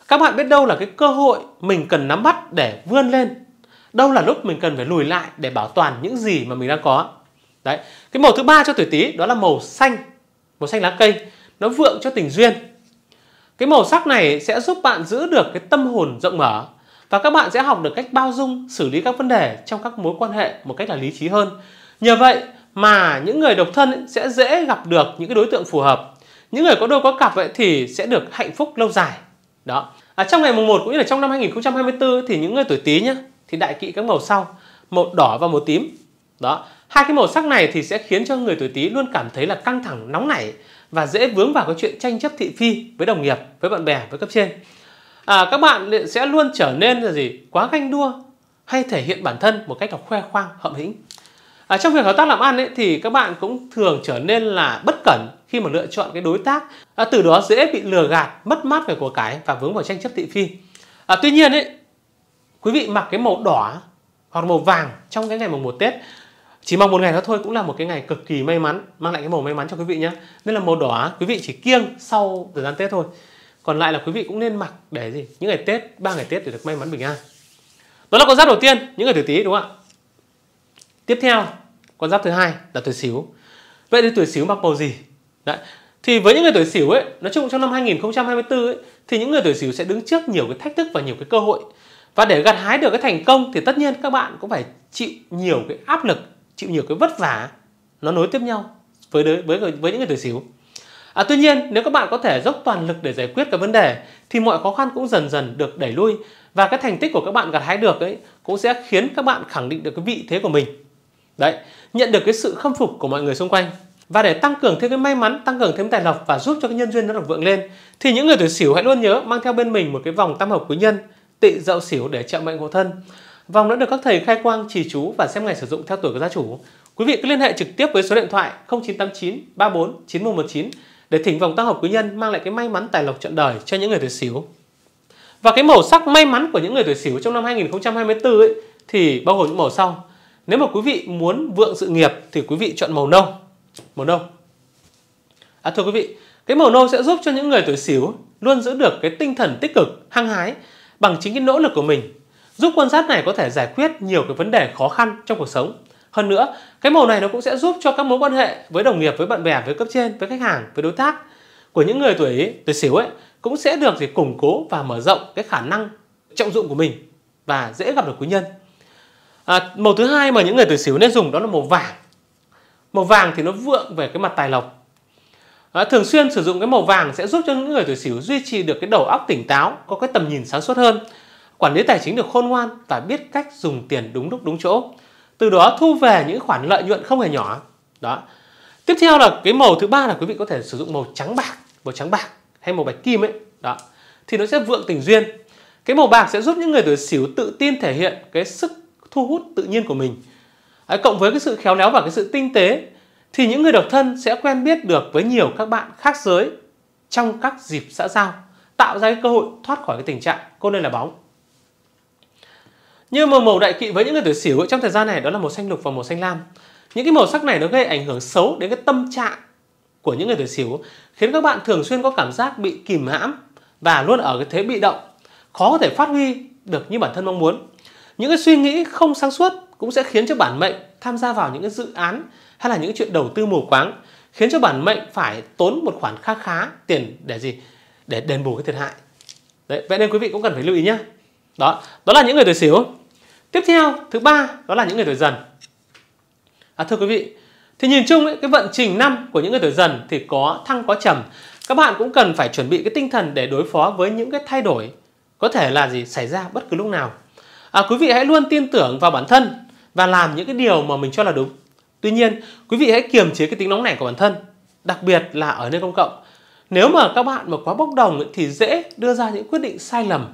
các bạn biết đâu là cái cơ hội mình cần nắm bắt để vươn lên đâu là lúc mình cần phải lùi lại để bảo toàn những gì mà mình đang có đấy cái màu thứ ba cho tuổi tý đó là màu xanh màu xanh lá cây nó vượng cho tình duyên cái màu sắc này sẽ giúp bạn giữ được cái tâm hồn rộng mở và các bạn sẽ học được cách bao dung xử lý các vấn đề trong các mối quan hệ một cách là lý trí hơn nhờ vậy mà những người độc thân sẽ dễ gặp được những cái đối tượng phù hợp những người có đôi có cặp vậy thì sẽ được hạnh phúc lâu dài đó à, trong ngày mùng 1 cũng như là trong năm 2024 thì những người tuổi Tý nhá thì đại kỵ các màu sau màu đỏ và màu tím đó hai cái màu sắc này thì sẽ khiến cho người tuổi Tý luôn cảm thấy là căng thẳng nóng nảy và dễ vướng vào cái chuyện tranh chấp thị phi với đồng nghiệp với bạn bè với cấp trên à, các bạn sẽ luôn trở nên là gì quá ganh đua hay thể hiện bản thân một cách là khoe khoang hậm hĩnh À, trong việc hợp tác làm ăn ấy, thì các bạn cũng thường trở nên là bất cẩn khi mà lựa chọn cái đối tác, à, từ đó dễ bị lừa gạt, mất mát về của cải và vướng vào tranh chấp thị phi. À, tuy nhiên ấy, quý vị mặc cái màu đỏ hoặc màu vàng trong cái ngày mùng 1 Tết chỉ mong một ngày đó thôi cũng là một cái ngày cực kỳ may mắn mang lại cái màu may mắn cho quý vị nhé nên là màu đỏ quý vị chỉ kiêng sau thời gian tết thôi còn lại là quý vị cũng nên mặc để gì những ngày tết ba ngày tết để được may mắn bình an đó là con giáp đầu tiên những người tuổi tý đúng không ạ tiếp theo con giáp thứ hai là tuổi xíu vậy thì tuổi xíu mặc màu gì Đấy. thì với những người tuổi xíu ấy nói chung trong năm 2024 ấy, thì những người tuổi xíu sẽ đứng trước nhiều cái thách thức và nhiều cái cơ hội và để gặt hái được cái thành công thì tất nhiên các bạn cũng phải chịu nhiều cái áp lực chịu nhiều cái vất vả nó nối tiếp nhau với đối, với với những người tuổi xíu à, tuy nhiên nếu các bạn có thể dốc toàn lực để giải quyết cái vấn đề thì mọi khó khăn cũng dần dần được đẩy lui và cái thành tích của các bạn gặt hái được ấy cũng sẽ khiến các bạn khẳng định được cái vị thế của mình Đấy, nhận được cái sự khâm phục của mọi người xung quanh và để tăng cường thêm cái may mắn, tăng cường thêm tài lộc và giúp cho cái nhân duyên nó được vượng lên thì những người tuổi Sửu hãy luôn nhớ mang theo bên mình một cái vòng tam hợp quý nhân tị dậu Sửu để trợ mệnh hộ thân. Vòng đã được các thầy khai quang chỉ chú và xem ngày sử dụng theo tuổi của gia chủ. Quý vị cứ liên hệ trực tiếp với số điện thoại 0989 34 9119 để thỉnh vòng tam hợp quý nhân mang lại cái may mắn tài lộc trọn đời cho những người tuổi Sửu. Và cái màu sắc may mắn của những người tuổi Sửu trong năm 2024 ấy thì bao gồm những màu sau: nếu mà quý vị muốn vượng sự nghiệp thì quý vị chọn màu nâu. Màu nâu. À thưa quý vị, cái màu nâu sẽ giúp cho những người tuổi Sửu luôn giữ được cái tinh thần tích cực, hăng hái bằng chính cái nỗ lực của mình. Giúp quan sát này có thể giải quyết nhiều cái vấn đề khó khăn trong cuộc sống. Hơn nữa, cái màu này nó cũng sẽ giúp cho các mối quan hệ với đồng nghiệp, với bạn bè, với cấp trên, với khách hàng, với đối tác của những người tuổi tuổi Sửu ấy cũng sẽ được thì củng cố và mở rộng cái khả năng trọng dụng của mình và dễ gặp được quý nhân à, màu thứ hai mà những người tuổi xỉu nên dùng đó là màu vàng màu vàng thì nó vượng về cái mặt tài lộc à, thường xuyên sử dụng cái màu vàng sẽ giúp cho những người tuổi xỉu duy trì được cái đầu óc tỉnh táo có cái tầm nhìn sáng suốt hơn quản lý tài chính được khôn ngoan và biết cách dùng tiền đúng lúc đúng chỗ từ đó thu về những khoản lợi nhuận không hề nhỏ đó tiếp theo là cái màu thứ ba là quý vị có thể sử dụng màu trắng bạc màu trắng bạc hay màu bạch kim ấy đó thì nó sẽ vượng tình duyên cái màu bạc sẽ giúp những người tuổi xỉu tự tin thể hiện cái sức thu hút tự nhiên của mình Đấy, cộng với cái sự khéo léo và cái sự tinh tế thì những người độc thân sẽ quen biết được với nhiều các bạn khác giới trong các dịp xã giao tạo ra cái cơ hội thoát khỏi cái tình trạng cô đơn là bóng như màu màu đại kỵ với những người tuổi sửu trong thời gian này đó là màu xanh lục và màu xanh lam những cái màu sắc này nó gây ảnh hưởng xấu đến cái tâm trạng của những người tuổi sửu khiến các bạn thường xuyên có cảm giác bị kìm hãm và luôn ở cái thế bị động khó có thể phát huy được như bản thân mong muốn những cái suy nghĩ không sáng suốt cũng sẽ khiến cho bản mệnh tham gia vào những cái dự án hay là những chuyện đầu tư mù quáng khiến cho bản mệnh phải tốn một khoản khá khá tiền để gì để đền bù cái thiệt hại đấy vậy nên quý vị cũng cần phải lưu ý nhé đó đó là những người tuổi xỉu tiếp theo thứ ba đó là những người tuổi dần à, thưa quý vị thì nhìn chung ấy, cái vận trình năm của những người tuổi dần thì có thăng có trầm các bạn cũng cần phải chuẩn bị cái tinh thần để đối phó với những cái thay đổi có thể là gì xảy ra bất cứ lúc nào à, quý vị hãy luôn tin tưởng vào bản thân và làm những cái điều mà mình cho là đúng tuy nhiên quý vị hãy kiềm chế cái tính nóng nảy của bản thân đặc biệt là ở nơi công cộng nếu mà các bạn mà quá bốc đồng thì dễ đưa ra những quyết định sai lầm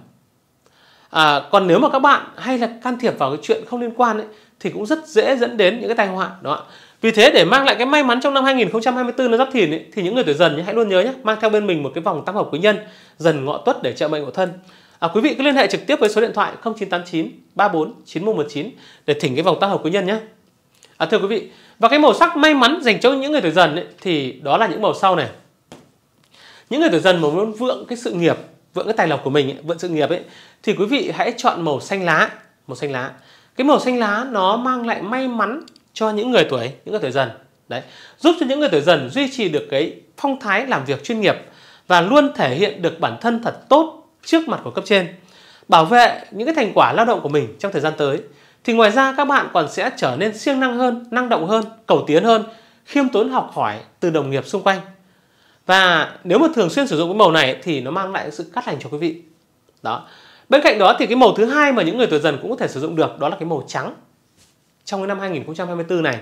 à, còn nếu mà các bạn hay là can thiệp vào cái chuyện không liên quan ấy, thì cũng rất dễ dẫn đến những cái tai họa đó vì thế để mang lại cái may mắn trong năm 2024 nó giáp thìn ấy, thì những người tuổi dần nhé, hãy luôn nhớ nhé mang theo bên mình một cái vòng tam hợp quý nhân dần ngọ tuất để trợ mệnh của thân À, quý vị cứ liên hệ trực tiếp với số điện thoại 0989 34 9119 để thỉnh cái vòng tác hợp quý nhân nhé. À, thưa quý vị, và cái màu sắc may mắn dành cho những người tuổi dần ấy, thì đó là những màu sau này. Những người tuổi dần mà muốn vượng cái sự nghiệp, vượng cái tài lộc của mình, ấy, vượng sự nghiệp ấy thì quý vị hãy chọn màu xanh lá, màu xanh lá. Cái màu xanh lá nó mang lại may mắn cho những người tuổi, những người tuổi dần. Đấy, giúp cho những người tuổi dần duy trì được cái phong thái làm việc chuyên nghiệp và luôn thể hiện được bản thân thật tốt trước mặt của cấp trên bảo vệ những cái thành quả lao động của mình trong thời gian tới thì ngoài ra các bạn còn sẽ trở nên siêng năng hơn, năng động hơn, cầu tiến hơn, khiêm tốn học hỏi từ đồng nghiệp xung quanh. Và nếu mà thường xuyên sử dụng cái màu này thì nó mang lại sự cắt lành cho quý vị. Đó. Bên cạnh đó thì cái màu thứ hai mà những người tuổi dần cũng có thể sử dụng được đó là cái màu trắng. Trong cái năm 2024 này,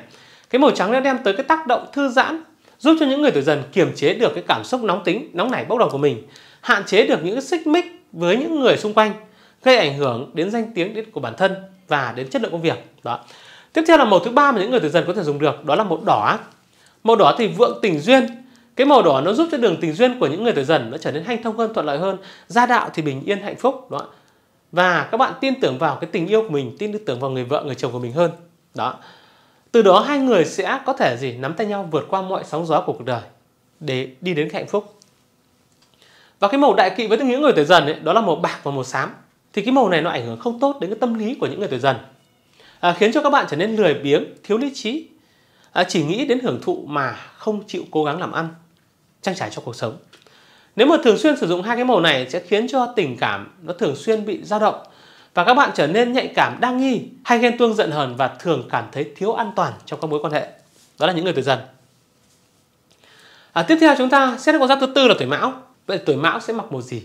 cái màu trắng nó đem tới cái tác động thư giãn giúp cho những người tuổi dần kiềm chế được cái cảm xúc nóng tính, nóng nảy bốc đồng của mình hạn chế được những xích mích với những người xung quanh gây ảnh hưởng đến danh tiếng đến của bản thân và đến chất lượng công việc đó tiếp theo là màu thứ ba mà những người tuổi dần có thể dùng được đó là màu đỏ màu đỏ thì vượng tình duyên cái màu đỏ nó giúp cho đường tình duyên của những người tuổi dần nó trở nên hanh thông hơn thuận lợi hơn gia đạo thì bình yên hạnh phúc đó và các bạn tin tưởng vào cái tình yêu của mình tin tưởng vào người vợ người chồng của mình hơn đó từ đó hai người sẽ có thể gì nắm tay nhau vượt qua mọi sóng gió của cuộc đời để đi đến hạnh phúc và cái màu đại kỵ với những người tuổi dần ấy, đó là màu bạc và màu xám thì cái màu này nó ảnh hưởng không tốt đến cái tâm lý của những người tuổi dần à, khiến cho các bạn trở nên lười biếng thiếu lý trí à, chỉ nghĩ đến hưởng thụ mà không chịu cố gắng làm ăn trang trải cho cuộc sống nếu mà thường xuyên sử dụng hai cái màu này sẽ khiến cho tình cảm nó thường xuyên bị dao động và các bạn trở nên nhạy cảm đa nghi hay ghen tuông giận hờn và thường cảm thấy thiếu an toàn trong các mối quan hệ đó là những người tuổi dần à, tiếp theo chúng ta xét con giáp thứ tư là tuổi mão Vậy tuổi mão sẽ mặc màu gì?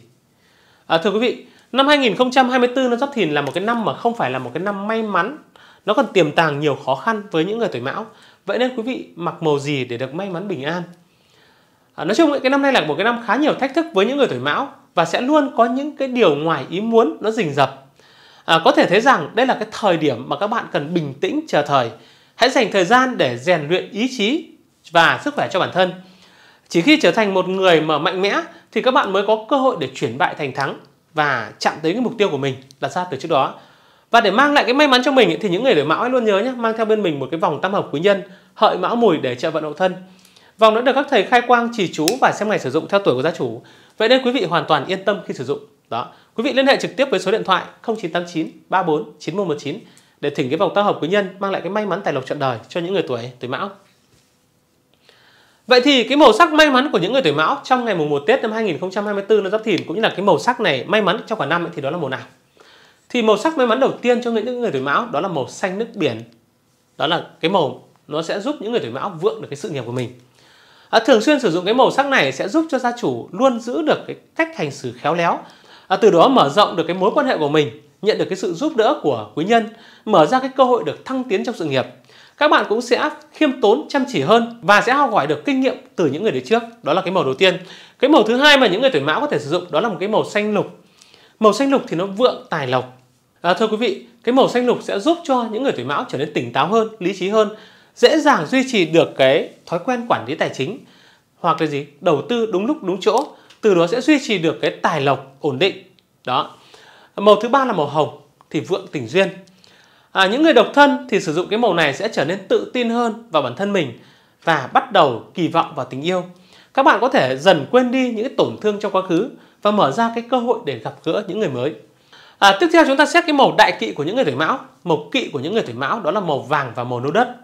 À, thưa quý vị, năm 2024 nó giáp thìn là một cái năm mà không phải là một cái năm may mắn. Nó còn tiềm tàng nhiều khó khăn với những người tuổi mão. Vậy nên quý vị mặc màu gì để được may mắn bình an? À, nói chung cái năm nay là một cái năm khá nhiều thách thức với những người tuổi mão và sẽ luôn có những cái điều ngoài ý muốn nó rình rập. À, có thể thấy rằng đây là cái thời điểm mà các bạn cần bình tĩnh chờ thời. Hãy dành thời gian để rèn luyện ý chí và sức khỏe cho bản thân. Chỉ khi trở thành một người mà mạnh mẽ thì các bạn mới có cơ hội để chuyển bại thành thắng và chạm tới cái mục tiêu của mình đặt ra từ trước đó và để mang lại cái may mắn cho mình thì những người tuổi mão hãy luôn nhớ nhé mang theo bên mình một cái vòng tam hợp quý nhân hợi mão mùi để trợ vận hậu thân vòng đã được các thầy khai quang chỉ chú và xem ngày sử dụng theo tuổi của gia chủ vậy nên quý vị hoàn toàn yên tâm khi sử dụng đó quý vị liên hệ trực tiếp với số điện thoại 0989 34 9119 để thỉnh cái vòng tam hợp quý nhân mang lại cái may mắn tài lộc trọn đời cho những người tuổi tuổi mão Vậy thì cái màu sắc may mắn của những người tuổi mão trong ngày mùng 1 Tết năm 2024 năm Giáp Thìn cũng như là cái màu sắc này may mắn trong cả năm ấy, thì đó là màu nào? Thì màu sắc may mắn đầu tiên cho những người tuổi mão đó là màu xanh nước biển. Đó là cái màu nó sẽ giúp những người tuổi mão vượng được cái sự nghiệp của mình. À, thường xuyên sử dụng cái màu sắc này sẽ giúp cho gia chủ luôn giữ được cái cách hành xử khéo léo. À, từ đó mở rộng được cái mối quan hệ của mình, nhận được cái sự giúp đỡ của quý nhân, mở ra cái cơ hội được thăng tiến trong sự nghiệp các bạn cũng sẽ khiêm tốn chăm chỉ hơn và sẽ học hỏi được kinh nghiệm từ những người đi trước đó là cái màu đầu tiên cái màu thứ hai mà những người tuổi mão có thể sử dụng đó là một cái màu xanh lục màu xanh lục thì nó vượng tài lộc à, thưa quý vị cái màu xanh lục sẽ giúp cho những người tuổi mão trở nên tỉnh táo hơn lý trí hơn dễ dàng duy trì được cái thói quen quản lý tài chính hoặc là gì đầu tư đúng lúc đúng chỗ từ đó sẽ duy trì được cái tài lộc ổn định đó màu thứ ba là màu hồng thì vượng tình duyên à, những người độc thân thì sử dụng cái màu này sẽ trở nên tự tin hơn vào bản thân mình và bắt đầu kỳ vọng vào tình yêu các bạn có thể dần quên đi những tổn thương trong quá khứ và mở ra cái cơ hội để gặp gỡ những người mới à, tiếp theo chúng ta xét cái màu đại kỵ của những người tuổi mão màu kỵ của những người tuổi mão đó là màu vàng và màu nâu đất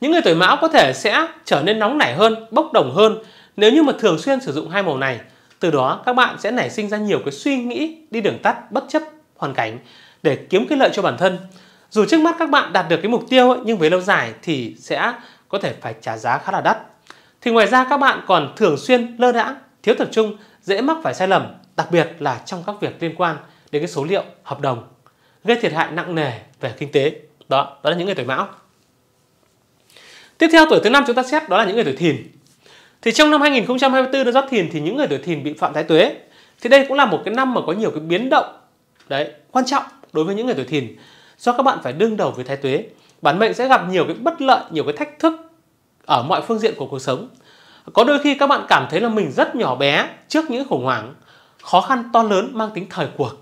những người tuổi mão có thể sẽ trở nên nóng nảy hơn bốc đồng hơn nếu như mà thường xuyên sử dụng hai màu này từ đó các bạn sẽ nảy sinh ra nhiều cái suy nghĩ đi đường tắt bất chấp hoàn cảnh để kiếm cái lợi cho bản thân dù trước mắt các bạn đạt được cái mục tiêu ấy, nhưng với lâu dài thì sẽ có thể phải trả giá khá là đắt. Thì ngoài ra các bạn còn thường xuyên lơ đãng, thiếu tập trung, dễ mắc phải sai lầm, đặc biệt là trong các việc liên quan đến cái số liệu, hợp đồng, gây thiệt hại nặng nề về kinh tế. Đó, đó là những người tuổi mão. Tiếp theo tuổi thứ năm chúng ta xét đó là những người tuổi thìn. Thì trong năm 2024 đã giáp thìn thì những người tuổi thìn bị phạm thái tuế. Thì đây cũng là một cái năm mà có nhiều cái biến động đấy quan trọng đối với những người tuổi thìn do các bạn phải đương đầu với thái tuế bản mệnh sẽ gặp nhiều cái bất lợi nhiều cái thách thức ở mọi phương diện của cuộc sống có đôi khi các bạn cảm thấy là mình rất nhỏ bé trước những khủng hoảng khó khăn to lớn mang tính thời cuộc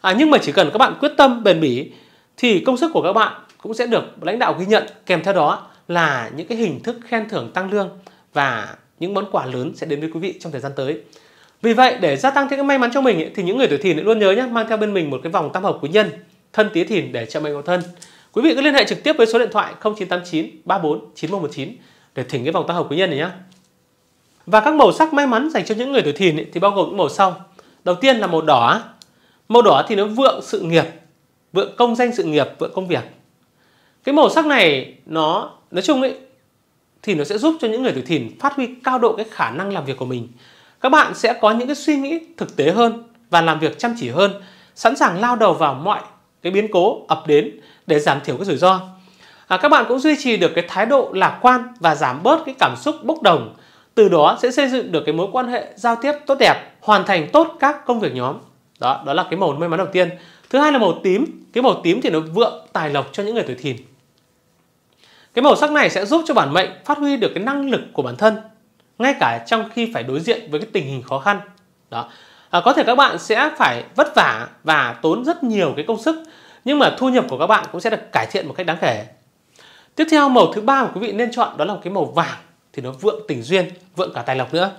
à, nhưng mà chỉ cần các bạn quyết tâm bền bỉ thì công sức của các bạn cũng sẽ được lãnh đạo ghi nhận kèm theo đó là những cái hình thức khen thưởng tăng lương và những món quà lớn sẽ đến với quý vị trong thời gian tới vì vậy để gia tăng thêm cái may mắn cho mình ấy, thì những người tuổi thìn luôn nhớ nhé mang theo bên mình một cái vòng tam hợp quý nhân thân tía thìn để chạm mệnh vào thân. Quý vị cứ liên hệ trực tiếp với số điện thoại 0989 34 9119 để thỉnh cái vòng tam hợp quý nhân này nhé. Và các màu sắc may mắn dành cho những người tuổi thìn thì bao gồm những màu sau. Đầu tiên là màu đỏ. Màu đỏ thì nó vượng sự nghiệp, vượng công danh sự nghiệp, vượng công việc. Cái màu sắc này nó nói chung ấy thì nó sẽ giúp cho những người tuổi thìn phát huy cao độ cái khả năng làm việc của mình. Các bạn sẽ có những cái suy nghĩ thực tế hơn và làm việc chăm chỉ hơn, sẵn sàng lao đầu vào mọi cái biến cố ập đến để giảm thiểu cái rủi ro à, các bạn cũng duy trì được cái thái độ lạc quan và giảm bớt cái cảm xúc bốc đồng từ đó sẽ xây dựng được cái mối quan hệ giao tiếp tốt đẹp hoàn thành tốt các công việc nhóm đó đó là cái màu may mắn đầu tiên thứ hai là màu tím cái màu tím thì nó vượng tài lộc cho những người tuổi thìn cái màu sắc này sẽ giúp cho bản mệnh phát huy được cái năng lực của bản thân ngay cả trong khi phải đối diện với cái tình hình khó khăn đó à, có thể các bạn sẽ phải vất vả và tốn rất nhiều cái công sức nhưng mà thu nhập của các bạn cũng sẽ được cải thiện một cách đáng kể tiếp theo màu thứ ba mà quý vị nên chọn đó là cái màu vàng thì nó vượng tình duyên vượng cả tài lộc nữa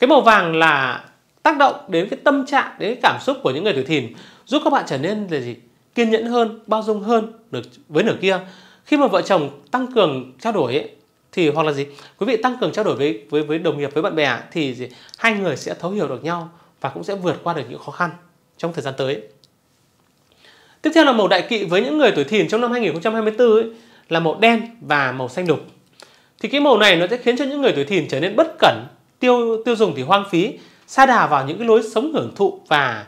cái màu vàng là tác động đến cái tâm trạng đến cái cảm xúc của những người tuổi thìn giúp các bạn trở nên là gì kiên nhẫn hơn bao dung hơn được với nửa kia khi mà vợ chồng tăng cường trao đổi ấy, thì hoặc là gì quý vị tăng cường trao đổi với với với đồng nghiệp với bạn bè thì gì? hai người sẽ thấu hiểu được nhau và cũng sẽ vượt qua được những khó khăn trong thời gian tới. Tiếp theo là màu đại kỵ với những người tuổi thìn trong năm 2024 ấy, là màu đen và màu xanh đục. Thì cái màu này nó sẽ khiến cho những người tuổi thìn trở nên bất cẩn, tiêu tiêu dùng thì hoang phí, xa đà vào những cái lối sống hưởng thụ và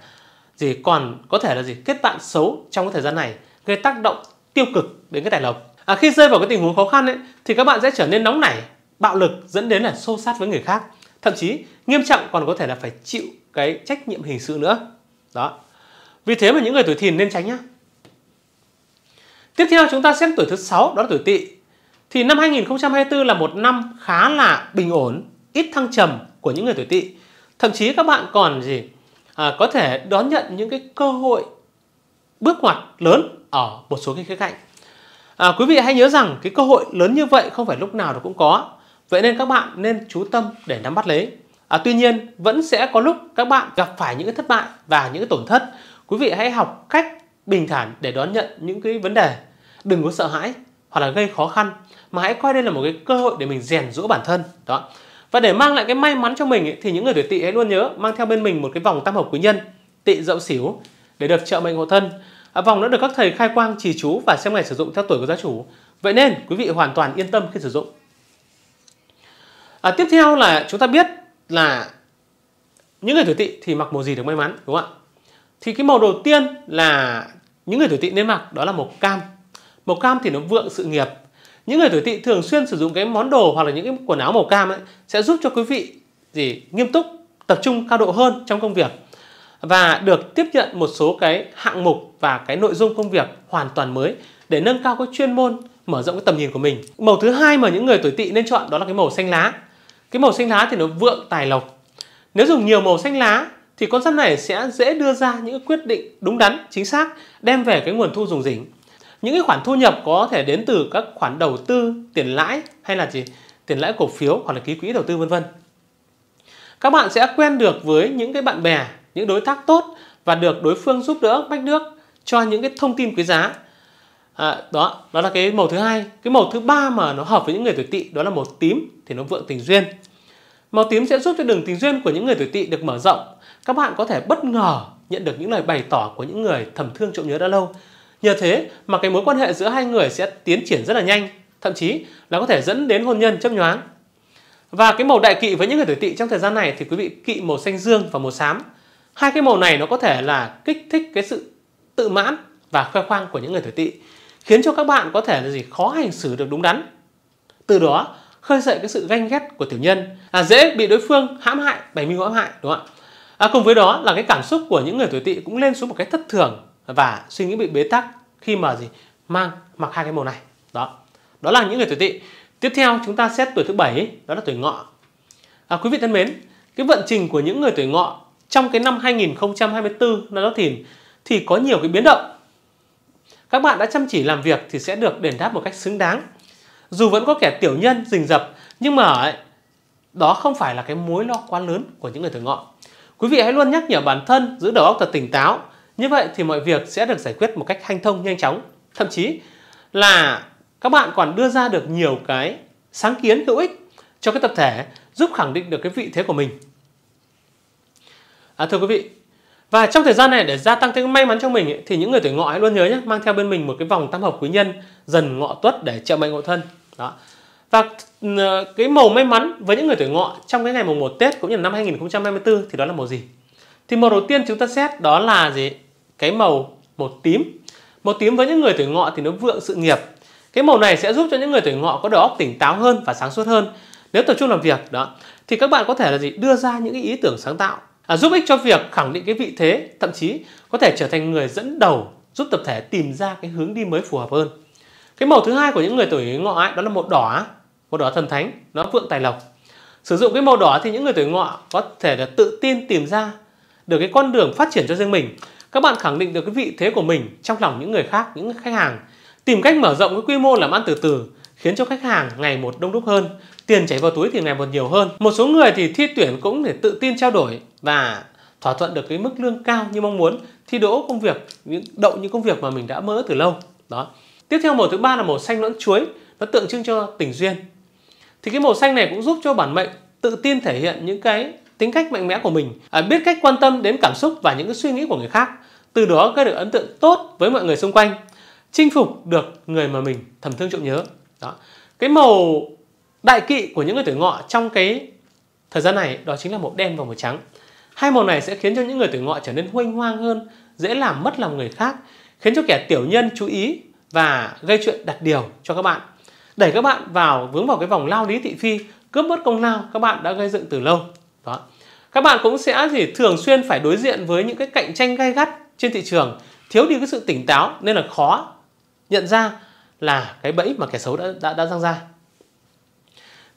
gì còn có thể là gì kết bạn xấu trong cái thời gian này gây tác động tiêu cực đến cái tài lộc. À, khi rơi vào cái tình huống khó khăn ấy, thì các bạn sẽ trở nên nóng nảy, bạo lực dẫn đến là xô sát với người khác, thậm chí nghiêm trọng còn có thể là phải chịu cái trách nhiệm hình sự nữa đó vì thế mà những người tuổi thìn nên tránh nhá tiếp theo chúng ta xem tuổi thứ sáu đó là tuổi tỵ thì năm 2024 là một năm khá là bình ổn ít thăng trầm của những người tuổi tỵ thậm chí các bạn còn gì à, có thể đón nhận những cái cơ hội bước ngoặt lớn ở một số cái khía cạnh à, quý vị hãy nhớ rằng cái cơ hội lớn như vậy không phải lúc nào nó cũng có vậy nên các bạn nên chú tâm để nắm bắt lấy À, tuy nhiên vẫn sẽ có lúc các bạn gặp phải những cái thất bại và những cái tổn thất. Quý vị hãy học cách bình thản để đón nhận những cái vấn đề. Đừng có sợ hãi hoặc là gây khó khăn mà hãy coi đây là một cái cơ hội để mình rèn rũa bản thân. Đó. Và để mang lại cái may mắn cho mình ấy, thì những người tuổi tỵ hãy luôn nhớ mang theo bên mình một cái vòng tam hợp quý nhân tỵ dậu xỉu để được trợ mệnh hộ thân. À, vòng đã được các thầy khai quang trì chú và xem ngày sử dụng theo tuổi của gia chủ. Vậy nên quý vị hoàn toàn yên tâm khi sử dụng. À, tiếp theo là chúng ta biết là những người tuổi tỵ thì mặc màu gì được may mắn đúng không ạ thì cái màu đầu tiên là những người tuổi tỵ nên mặc đó là màu cam màu cam thì nó vượng sự nghiệp những người tuổi tỵ thường xuyên sử dụng cái món đồ hoặc là những cái quần áo màu cam ấy sẽ giúp cho quý vị gì nghiêm túc tập trung cao độ hơn trong công việc và được tiếp nhận một số cái hạng mục và cái nội dung công việc hoàn toàn mới để nâng cao cái chuyên môn mở rộng cái tầm nhìn của mình màu thứ hai mà những người tuổi tỵ nên chọn đó là cái màu xanh lá cái màu xanh lá thì nó vượng tài lộc nếu dùng nhiều màu xanh lá thì con giáp này sẽ dễ đưa ra những quyết định đúng đắn chính xác đem về cái nguồn thu dùng dỉnh những cái khoản thu nhập có thể đến từ các khoản đầu tư tiền lãi hay là gì tiền lãi cổ phiếu hoặc là ký quỹ đầu tư vân vân các bạn sẽ quen được với những cái bạn bè những đối tác tốt và được đối phương giúp đỡ bách nước cho những cái thông tin quý giá à, đó đó là cái màu thứ hai cái màu thứ ba mà nó hợp với những người tuổi tỵ đó là màu tím thì nó vượng tình duyên màu tím sẽ giúp cho đường tình duyên của những người tuổi tỵ được mở rộng các bạn có thể bất ngờ nhận được những lời bày tỏ của những người thầm thương trộm nhớ đã lâu nhờ thế mà cái mối quan hệ giữa hai người sẽ tiến triển rất là nhanh thậm chí là có thể dẫn đến hôn nhân chấp nhoáng và cái màu đại kỵ với những người tuổi tỵ trong thời gian này thì quý vị kỵ màu xanh dương và màu xám hai cái màu này nó có thể là kích thích cái sự tự mãn và khoe khoang của những người tuổi tỵ khiến cho các bạn có thể là gì khó hành xử được đúng đắn. Từ đó khơi dậy cái sự ganh ghét của tiểu nhân, à, dễ bị đối phương hãm hại, bày mưu hãm hại đúng không ạ? À, cùng với đó là cái cảm xúc của những người tuổi tỵ cũng lên xuống một cái thất thường và suy nghĩ bị bế tắc khi mà gì mang mặc hai cái màu này đó đó là những người tuổi tỵ tiếp theo chúng ta xét tuổi thứ bảy đó là tuổi ngọ à, quý vị thân mến cái vận trình của những người tuổi ngọ trong cái năm 2024 năm đó thìn thì có nhiều cái biến động các bạn đã chăm chỉ làm việc thì sẽ được đền đáp một cách xứng đáng. Dù vẫn có kẻ tiểu nhân, rình rập, nhưng mà ấy, đó không phải là cái mối lo quá lớn của những người thợ ngọ. Quý vị hãy luôn nhắc nhở bản thân giữ đầu óc thật tỉnh táo, như vậy thì mọi việc sẽ được giải quyết một cách hanh thông nhanh chóng. Thậm chí là các bạn còn đưa ra được nhiều cái sáng kiến hữu ích cho cái tập thể giúp khẳng định được cái vị thế của mình. À, thưa quý vị, và trong thời gian này để gia tăng thêm may mắn cho mình ấy, thì những người tuổi ngọ hãy luôn nhớ nhé, mang theo bên mình một cái vòng tam hợp quý nhân dần ngọ tuất để trợ mệnh ngộ thân. Đó. Và ừ, cái màu may mắn với những người tuổi ngọ trong cái ngày mùng 1 Tết cũng như là năm 2024 thì đó là màu gì? Thì màu đầu tiên chúng ta xét đó là gì? Cái màu màu tím. Màu tím với những người tuổi ngọ thì nó vượng sự nghiệp. Cái màu này sẽ giúp cho những người tuổi ngọ có đầu óc tỉnh táo hơn và sáng suốt hơn. Nếu tập trung làm việc đó thì các bạn có thể là gì? Đưa ra những ý tưởng sáng tạo à, giúp ích cho việc khẳng định cái vị thế, thậm chí có thể trở thành người dẫn đầu giúp tập thể tìm ra cái hướng đi mới phù hợp hơn. Cái màu thứ hai của những người tuổi ngọ ấy, đó là màu đỏ, màu đỏ thần thánh, nó vượng tài lộc. Sử dụng cái màu đỏ thì những người tuổi ngọ có thể là tự tin tìm ra được cái con đường phát triển cho riêng mình. Các bạn khẳng định được cái vị thế của mình trong lòng những người khác, những khách hàng, tìm cách mở rộng cái quy mô làm ăn từ từ khiến cho khách hàng ngày một đông đúc hơn, tiền chảy vào túi thì ngày một nhiều hơn. Một số người thì thi tuyển cũng để tự tin trao đổi và thỏa thuận được cái mức lương cao như mong muốn, thi đỗ công việc, những đậu những công việc mà mình đã mơ từ lâu. Đó. Tiếp theo màu thứ ba là màu xanh lẫn chuối, nó tượng trưng cho tình duyên. Thì cái màu xanh này cũng giúp cho bản mệnh tự tin thể hiện những cái tính cách mạnh mẽ của mình, à, biết cách quan tâm đến cảm xúc và những cái suy nghĩ của người khác, từ đó gây được ấn tượng tốt với mọi người xung quanh, chinh phục được người mà mình thầm thương trộm nhớ. Đó. Cái màu đại kỵ của những người tuổi ngọ trong cái thời gian này đó chính là màu đen và màu trắng hai màu này sẽ khiến cho những người tuổi ngọ trở nên huênh hoang hơn dễ làm mất lòng người khác khiến cho kẻ tiểu nhân chú ý và gây chuyện đặt điều cho các bạn đẩy các bạn vào vướng vào cái vòng lao lý thị phi cướp mất công lao các bạn đã gây dựng từ lâu đó các bạn cũng sẽ gì thường xuyên phải đối diện với những cái cạnh tranh gay gắt trên thị trường thiếu đi cái sự tỉnh táo nên là khó nhận ra là cái bẫy mà kẻ xấu đã đã, đã răng ra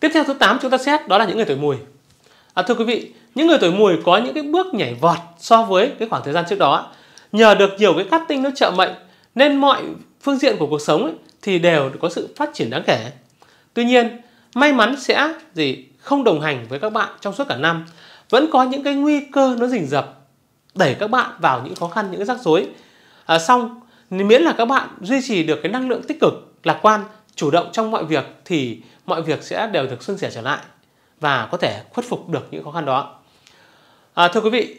Tiếp theo thứ 8 chúng ta xét đó là những người tuổi mùi. À, thưa quý vị, những người tuổi mùi có những cái bước nhảy vọt so với cái khoảng thời gian trước đó. Nhờ được nhiều cái cắt tinh nó trợ mệnh nên mọi phương diện của cuộc sống ấy, thì đều có sự phát triển đáng kể. Tuy nhiên, may mắn sẽ gì không đồng hành với các bạn trong suốt cả năm. Vẫn có những cái nguy cơ nó rình rập đẩy các bạn vào những khó khăn, những cái rắc rối. À, xong, miễn là các bạn duy trì được cái năng lượng tích cực, lạc quan, chủ động trong mọi việc thì mọi việc sẽ đều được xuân sẻ trở lại và có thể khuất phục được những khó khăn đó. À, thưa quý vị,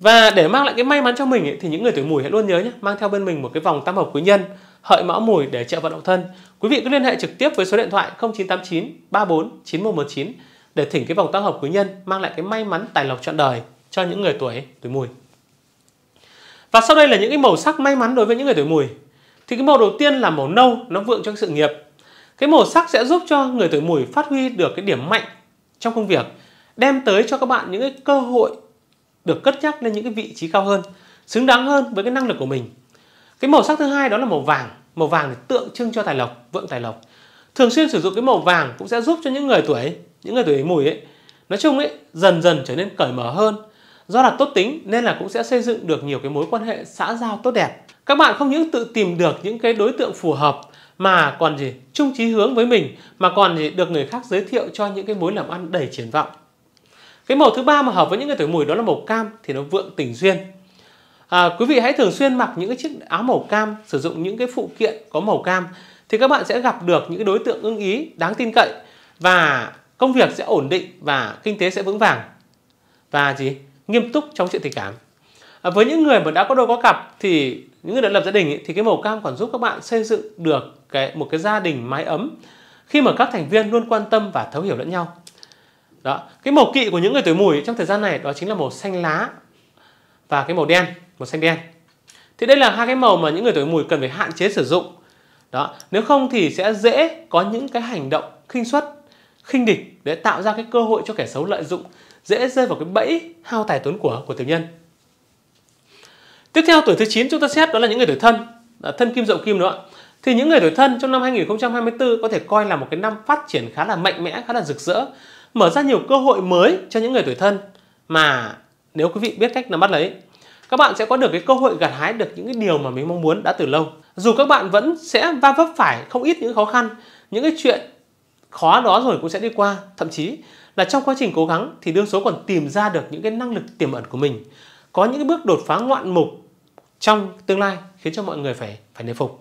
và để mang lại cái may mắn cho mình ấy, thì những người tuổi mùi hãy luôn nhớ nhé, mang theo bên mình một cái vòng tam hợp quý nhân, hợi mão mùi để trợ vận động thân. Quý vị cứ liên hệ trực tiếp với số điện thoại 0989 34 9119 để thỉnh cái vòng tam hợp quý nhân mang lại cái may mắn tài lộc trọn đời cho những người tuổi tuổi mùi. Và sau đây là những cái màu sắc may mắn đối với những người tuổi mùi. Thì cái màu đầu tiên là màu nâu, nó vượng cho sự nghiệp. Cái màu sắc sẽ giúp cho người tuổi mùi phát huy được cái điểm mạnh trong công việc, đem tới cho các bạn những cái cơ hội được cất nhắc lên những cái vị trí cao hơn, xứng đáng hơn với cái năng lực của mình. Cái màu sắc thứ hai đó là màu vàng. Màu vàng thì tượng trưng cho tài lộc, vượng tài lộc. Thường xuyên sử dụng cái màu vàng cũng sẽ giúp cho những người tuổi, những người tuổi mùi ấy, nói chung ấy dần dần trở nên cởi mở hơn. Do là tốt tính nên là cũng sẽ xây dựng được nhiều cái mối quan hệ xã giao tốt đẹp. Các bạn không những tự tìm được những cái đối tượng phù hợp mà còn gì chung chí hướng với mình mà còn gì được người khác giới thiệu cho những cái mối làm ăn đầy triển vọng cái màu thứ ba mà hợp với những người tuổi mùi đó là màu cam thì nó vượng tình duyên à, quý vị hãy thường xuyên mặc những cái chiếc áo màu cam sử dụng những cái phụ kiện có màu cam thì các bạn sẽ gặp được những cái đối tượng ưng ý đáng tin cậy và công việc sẽ ổn định và kinh tế sẽ vững vàng và gì nghiêm túc trong chuyện tình cảm à, với những người mà đã có đôi có cặp thì những người đã lập gia đình ấy, thì cái màu cam còn giúp các bạn xây dựng được cái một cái gia đình mái ấm khi mà các thành viên luôn quan tâm và thấu hiểu lẫn nhau đó cái màu kỵ của những người tuổi mùi trong thời gian này đó chính là màu xanh lá và cái màu đen màu xanh đen thì đây là hai cái màu mà những người tuổi mùi cần phải hạn chế sử dụng đó nếu không thì sẽ dễ có những cái hành động khinh suất khinh địch để tạo ra cái cơ hội cho kẻ xấu lợi dụng dễ rơi vào cái bẫy hao tài tốn của của tiểu nhân tiếp theo tuổi thứ 9 chúng ta xét đó là những người tuổi thân thân kim dậu kim đó thì những người tuổi thân trong năm 2024 có thể coi là một cái năm phát triển khá là mạnh mẽ, khá là rực rỡ, mở ra nhiều cơ hội mới cho những người tuổi thân mà nếu quý vị biết cách nắm bắt lấy, các bạn sẽ có được cái cơ hội gặt hái được những cái điều mà mình mong muốn đã từ lâu. Dù các bạn vẫn sẽ va vấp phải không ít những khó khăn, những cái chuyện khó đó rồi cũng sẽ đi qua, thậm chí là trong quá trình cố gắng thì đương số còn tìm ra được những cái năng lực tiềm ẩn của mình, có những cái bước đột phá ngoạn mục trong tương lai khiến cho mọi người phải phải nể phục.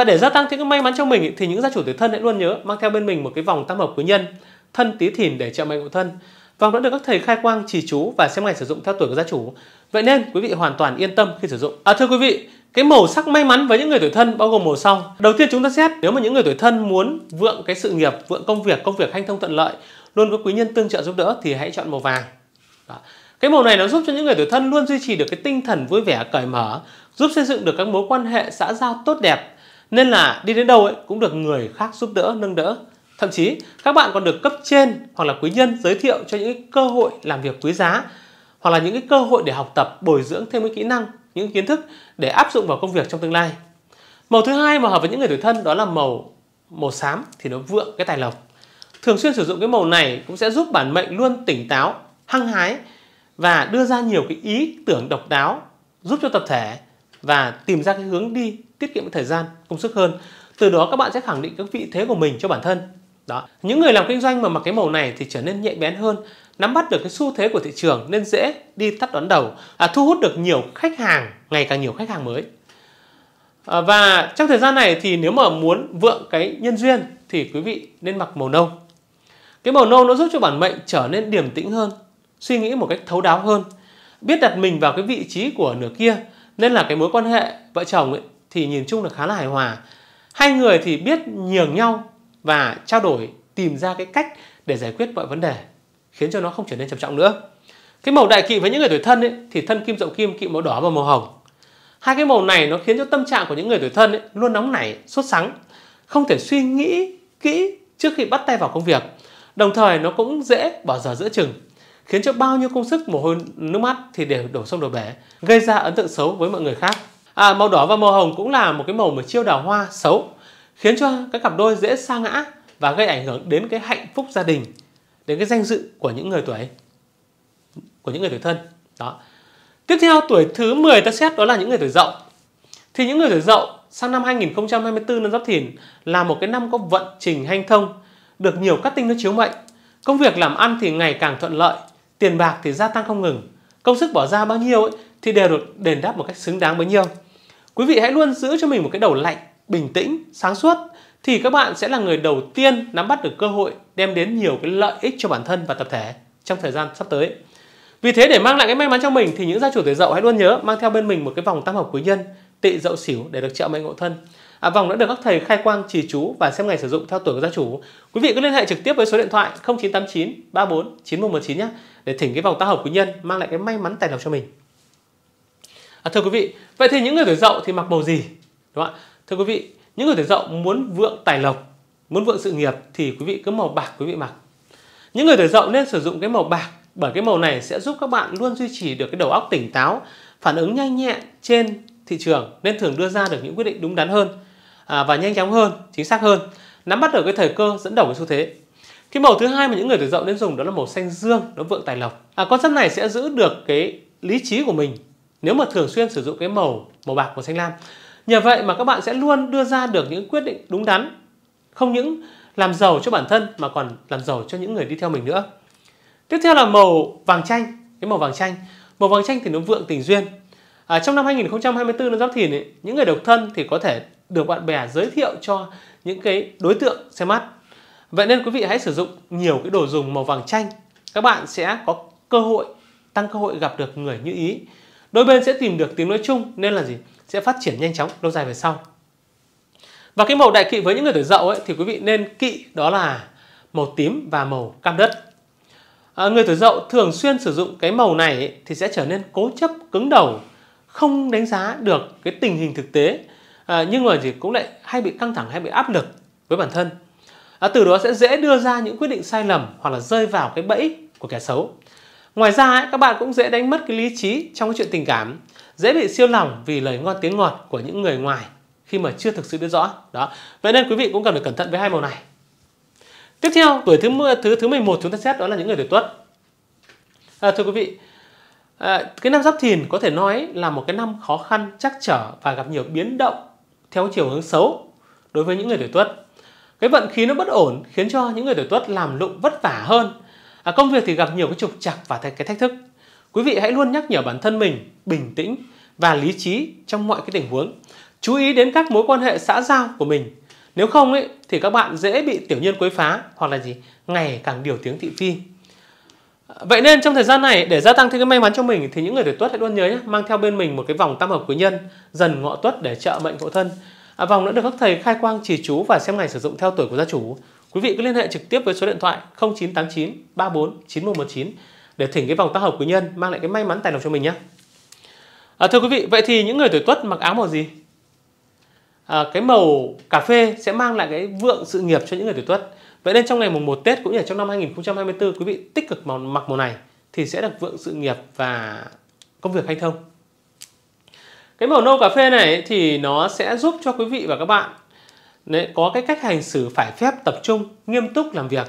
Và để gia tăng thêm cái may mắn cho mình thì những gia chủ tuổi thân hãy luôn nhớ mang theo bên mình một cái vòng tam hợp quý nhân, thân tí thìn để trợ mệnh của thân. Vòng đã được các thầy khai quang chỉ chú và xem ngày sử dụng theo tuổi của gia chủ. Vậy nên quý vị hoàn toàn yên tâm khi sử dụng. À thưa quý vị, cái màu sắc may mắn với những người tuổi thân bao gồm màu sau. Đầu tiên chúng ta xét nếu mà những người tuổi thân muốn vượng cái sự nghiệp, vượng công việc, công việc hanh thông thuận lợi, luôn có quý nhân tương trợ giúp đỡ thì hãy chọn màu vàng. Đó. Cái màu này nó giúp cho những người tuổi thân luôn duy trì được cái tinh thần vui vẻ cởi mở, giúp xây dựng được các mối quan hệ xã giao tốt đẹp, nên là đi đến đâu ấy cũng được người khác giúp đỡ nâng đỡ thậm chí các bạn còn được cấp trên hoặc là quý nhân giới thiệu cho những cơ hội làm việc quý giá hoặc là những cái cơ hội để học tập bồi dưỡng thêm những kỹ năng những kiến thức để áp dụng vào công việc trong tương lai màu thứ hai mà hợp với những người tuổi thân đó là màu màu xám thì nó vượng cái tài lộc thường xuyên sử dụng cái màu này cũng sẽ giúp bản mệnh luôn tỉnh táo hăng hái và đưa ra nhiều cái ý tưởng độc đáo giúp cho tập thể và tìm ra cái hướng đi tiết kiệm thời gian công sức hơn từ đó các bạn sẽ khẳng định các vị thế của mình cho bản thân đó những người làm kinh doanh mà mặc cái màu này thì trở nên nhạy bén hơn nắm bắt được cái xu thế của thị trường nên dễ đi tắt đón đầu à, thu hút được nhiều khách hàng ngày càng nhiều khách hàng mới à, và trong thời gian này thì nếu mà muốn vượng cái nhân duyên thì quý vị nên mặc màu nâu cái màu nâu nó giúp cho bản mệnh trở nên điềm tĩnh hơn suy nghĩ một cách thấu đáo hơn biết đặt mình vào cái vị trí của nửa kia nên là cái mối quan hệ vợ chồng ấy thì nhìn chung là khá là hài hòa. Hai người thì biết nhường nhau và trao đổi tìm ra cái cách để giải quyết mọi vấn đề khiến cho nó không trở nên trầm trọng nữa. Cái màu đại kỵ với những người tuổi thân ấy, thì thân kim dậu kim, kỵ màu đỏ và màu hồng. Hai cái màu này nó khiến cho tâm trạng của những người tuổi thân ấy, luôn nóng nảy, sốt sắng, không thể suy nghĩ kỹ trước khi bắt tay vào công việc. Đồng thời nó cũng dễ bỏ giờ giữa chừng, khiến cho bao nhiêu công sức mồ hôi nước mắt thì đều đổ sông đổ bể, gây ra ấn tượng xấu với mọi người khác à, màu đỏ và màu hồng cũng là một cái màu mà chiêu đào hoa xấu khiến cho các cặp đôi dễ sa ngã và gây ảnh hưởng đến cái hạnh phúc gia đình đến cái danh dự của những người tuổi của những người tuổi thân đó tiếp theo tuổi thứ 10 ta xét đó là những người tuổi dậu thì những người tuổi dậu sang năm 2024 năm giáp thìn là một cái năm có vận trình hanh thông được nhiều các tinh nó chiếu mệnh công việc làm ăn thì ngày càng thuận lợi tiền bạc thì gia tăng không ngừng công sức bỏ ra bao nhiêu ấy, thì đều được đền đáp một cách xứng đáng bấy nhiêu Quý vị hãy luôn giữ cho mình một cái đầu lạnh, bình tĩnh, sáng suốt thì các bạn sẽ là người đầu tiên nắm bắt được cơ hội đem đến nhiều cái lợi ích cho bản thân và tập thể trong thời gian sắp tới. Vì thế để mang lại cái may mắn cho mình thì những gia chủ tuổi dậu hãy luôn nhớ mang theo bên mình một cái vòng tam hợp quý nhân tị dậu xỉu để được trợ mệnh ngộ thân. À, vòng đã được các thầy khai quang trì chú và xem ngày sử dụng theo tuổi của gia chủ. Quý vị cứ liên hệ trực tiếp với số điện thoại 0989 34 9119 nhé để thỉnh cái vòng tam hợp quý nhân mang lại cái may mắn tài lộc cho mình. À, thưa quý vị, vậy thì những người tuổi dậu thì mặc màu gì? Đúng không Thưa quý vị, những người tuổi dậu muốn vượng tài lộc, muốn vượng sự nghiệp thì quý vị cứ màu bạc quý vị mặc. Những người tuổi dậu nên sử dụng cái màu bạc bởi cái màu này sẽ giúp các bạn luôn duy trì được cái đầu óc tỉnh táo, phản ứng nhanh nhẹn trên thị trường nên thường đưa ra được những quyết định đúng đắn hơn à, và nhanh chóng hơn, chính xác hơn, nắm bắt được cái thời cơ dẫn đầu với xu thế. Cái màu thứ hai mà những người tuổi dậu nên dùng đó là màu xanh dương, nó vượng tài lộc. À, con giáp này sẽ giữ được cái lý trí của mình nếu mà thường xuyên sử dụng cái màu màu bạc và xanh lam nhờ vậy mà các bạn sẽ luôn đưa ra được những quyết định đúng đắn không những làm giàu cho bản thân mà còn làm giàu cho những người đi theo mình nữa tiếp theo là màu vàng chanh cái màu vàng chanh màu vàng chanh thì nó vượng tình duyên à, trong năm 2024 năm giáp thìn những người độc thân thì có thể được bạn bè giới thiệu cho những cái đối tượng xem mắt vậy nên quý vị hãy sử dụng nhiều cái đồ dùng màu vàng chanh các bạn sẽ có cơ hội tăng cơ hội gặp được người như ý Đôi bên sẽ tìm được tiếng nói chung nên là gì? Sẽ phát triển nhanh chóng lâu dài về sau. Và cái màu đại kỵ với những người tuổi dậu ấy thì quý vị nên kỵ đó là màu tím và màu cam đất. À, người tuổi dậu thường xuyên sử dụng cái màu này ấy, thì sẽ trở nên cố chấp cứng đầu, không đánh giá được cái tình hình thực tế à, nhưng mà gì cũng lại hay bị căng thẳng hay bị áp lực với bản thân. À, từ đó sẽ dễ đưa ra những quyết định sai lầm hoặc là rơi vào cái bẫy của kẻ xấu. Ngoài ra các bạn cũng dễ đánh mất cái lý trí trong cái chuyện tình cảm, dễ bị siêu lòng vì lời ngon tiếng ngọt của những người ngoài khi mà chưa thực sự biết rõ. Đó. Vậy nên quý vị cũng cần phải cẩn thận với hai màu này. Tiếp theo, tuổi thứ thứ thứ 11 chúng ta xét đó là những người tuổi Tuất. À, thưa quý vị, à, cái năm Giáp Thìn có thể nói là một cái năm khó khăn, chắc trở và gặp nhiều biến động theo chiều hướng xấu đối với những người tuổi Tuất. Cái vận khí nó bất ổn khiến cho những người tuổi Tuất làm lụng vất vả hơn À, công việc thì gặp nhiều cái trục trặc và cái thách thức. Quý vị hãy luôn nhắc nhở bản thân mình bình tĩnh và lý trí trong mọi cái tình huống. Chú ý đến các mối quan hệ xã giao của mình. Nếu không ấy thì các bạn dễ bị tiểu nhân quấy phá hoặc là gì ngày càng điều tiếng thị phi. Vậy nên trong thời gian này để gia tăng thêm cái may mắn cho mình thì những người tuổi Tuất hãy luôn nhớ nhé, mang theo bên mình một cái vòng tam hợp quý nhân dần ngọ Tuất để trợ mệnh hộ thân. À, vòng đã được các thầy khai quang trì chú và xem ngày sử dụng theo tuổi của gia chủ. Quý vị cứ liên hệ trực tiếp với số điện thoại 0989 34 9119 để thỉnh cái vòng tác hợp quý nhân mang lại cái may mắn tài lộc cho mình nhé. À, thưa quý vị, vậy thì những người tuổi Tuất mặc áo màu gì? À, cái màu cà phê sẽ mang lại cái vượng sự nghiệp cho những người tuổi Tuất. Vậy nên trong ngày mùng 1 Tết cũng như là trong năm 2024 quý vị tích cực màu, mặc màu này thì sẽ được vượng sự nghiệp và công việc hanh thông. Cái màu nâu cà phê này thì nó sẽ giúp cho quý vị và các bạn nên có cái cách hành xử phải phép tập trung, nghiêm túc làm việc,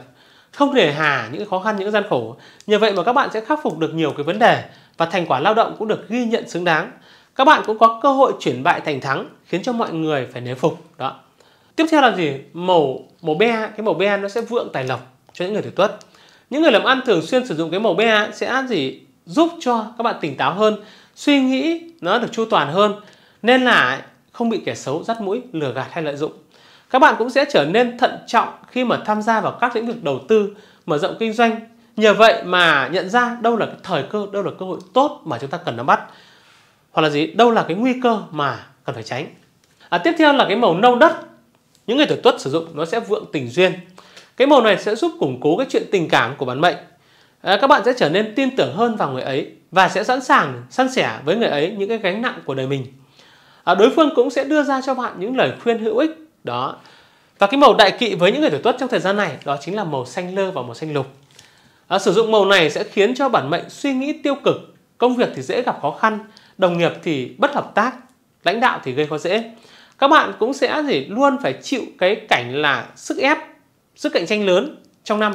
không để hà những khó khăn, những gian khổ. Nhờ vậy mà các bạn sẽ khắc phục được nhiều cái vấn đề và thành quả lao động cũng được ghi nhận xứng đáng. Các bạn cũng có cơ hội chuyển bại thành thắng khiến cho mọi người phải nể phục. Đó. Tiếp theo là gì? Màu màu be, cái màu be nó sẽ vượng tài lộc cho những người tuổi Tuất. Những người làm ăn thường xuyên sử dụng cái màu be sẽ gì? Giúp cho các bạn tỉnh táo hơn, suy nghĩ nó được chu toàn hơn nên là không bị kẻ xấu dắt mũi lừa gạt hay lợi dụng các bạn cũng sẽ trở nên thận trọng khi mà tham gia vào các lĩnh vực đầu tư, mở rộng kinh doanh. Nhờ vậy mà nhận ra đâu là cái thời cơ, đâu là cơ hội tốt mà chúng ta cần nắm bắt. Hoặc là gì? Đâu là cái nguy cơ mà cần phải tránh. À, tiếp theo là cái màu nâu đất. Những người tuổi tuất sử dụng nó sẽ vượng tình duyên. Cái màu này sẽ giúp củng cố cái chuyện tình cảm của bản mệnh. À, các bạn sẽ trở nên tin tưởng hơn vào người ấy và sẽ sẵn sàng san sẻ với người ấy những cái gánh nặng của đời mình. À, đối phương cũng sẽ đưa ra cho bạn những lời khuyên hữu ích đó và cái màu đại kỵ với những người tuổi tuất trong thời gian này đó chính là màu xanh lơ và màu xanh lục à, sử dụng màu này sẽ khiến cho bản mệnh suy nghĩ tiêu cực công việc thì dễ gặp khó khăn đồng nghiệp thì bất hợp tác lãnh đạo thì gây khó dễ các bạn cũng sẽ thì luôn phải chịu cái cảnh là sức ép sức cạnh tranh lớn trong năm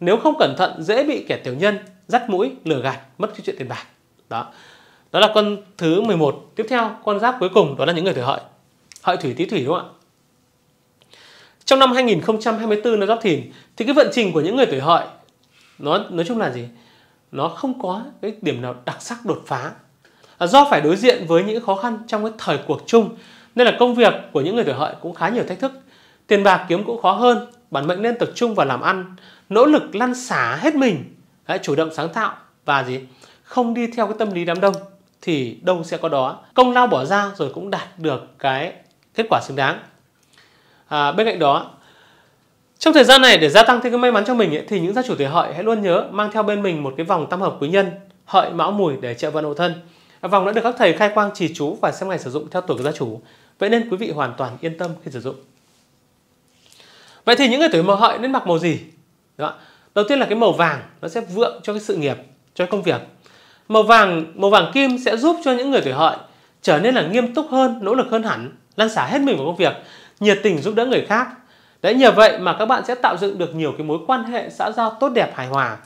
nếu không cẩn thận dễ bị kẻ tiểu nhân dắt mũi lừa gạt mất cái chuyện tiền bạc đó đó là con thứ 11 tiếp theo con giáp cuối cùng đó là những người tuổi hợi hợi thủy tí thủy đúng không ạ trong năm 2024 nó giáp thìn thì cái vận trình của những người tuổi hợi nó nói chung là gì nó không có cái điểm nào đặc sắc đột phá do phải đối diện với những khó khăn trong cái thời cuộc chung nên là công việc của những người tuổi hợi cũng khá nhiều thách thức tiền bạc kiếm cũng khó hơn bản mệnh nên tập trung vào làm ăn nỗ lực lăn xả hết mình Đấy, chủ động sáng tạo và gì không đi theo cái tâm lý đám đông thì đâu sẽ có đó công lao bỏ ra rồi cũng đạt được cái kết quả xứng đáng à, bên cạnh đó trong thời gian này để gia tăng thêm cái may mắn cho mình ấy, thì những gia chủ tuổi hợi hãy luôn nhớ mang theo bên mình một cái vòng tam hợp quý nhân hợi mão mùi để trợ vận hộ thân à, vòng đã được các thầy khai quang trì chú và xem ngày sử dụng theo tuổi của gia chủ vậy nên quý vị hoàn toàn yên tâm khi sử dụng vậy thì những người tuổi mậu hợi nên mặc màu gì Đó. đầu tiên là cái màu vàng nó sẽ vượng cho cái sự nghiệp cho công việc màu vàng màu vàng kim sẽ giúp cho những người tuổi hợi trở nên là nghiêm túc hơn nỗ lực hơn hẳn lan xả hết mình vào công việc nhiệt tình giúp đỡ người khác. Đấy nhờ vậy mà các bạn sẽ tạo dựng được nhiều cái mối quan hệ xã giao tốt đẹp hài hòa.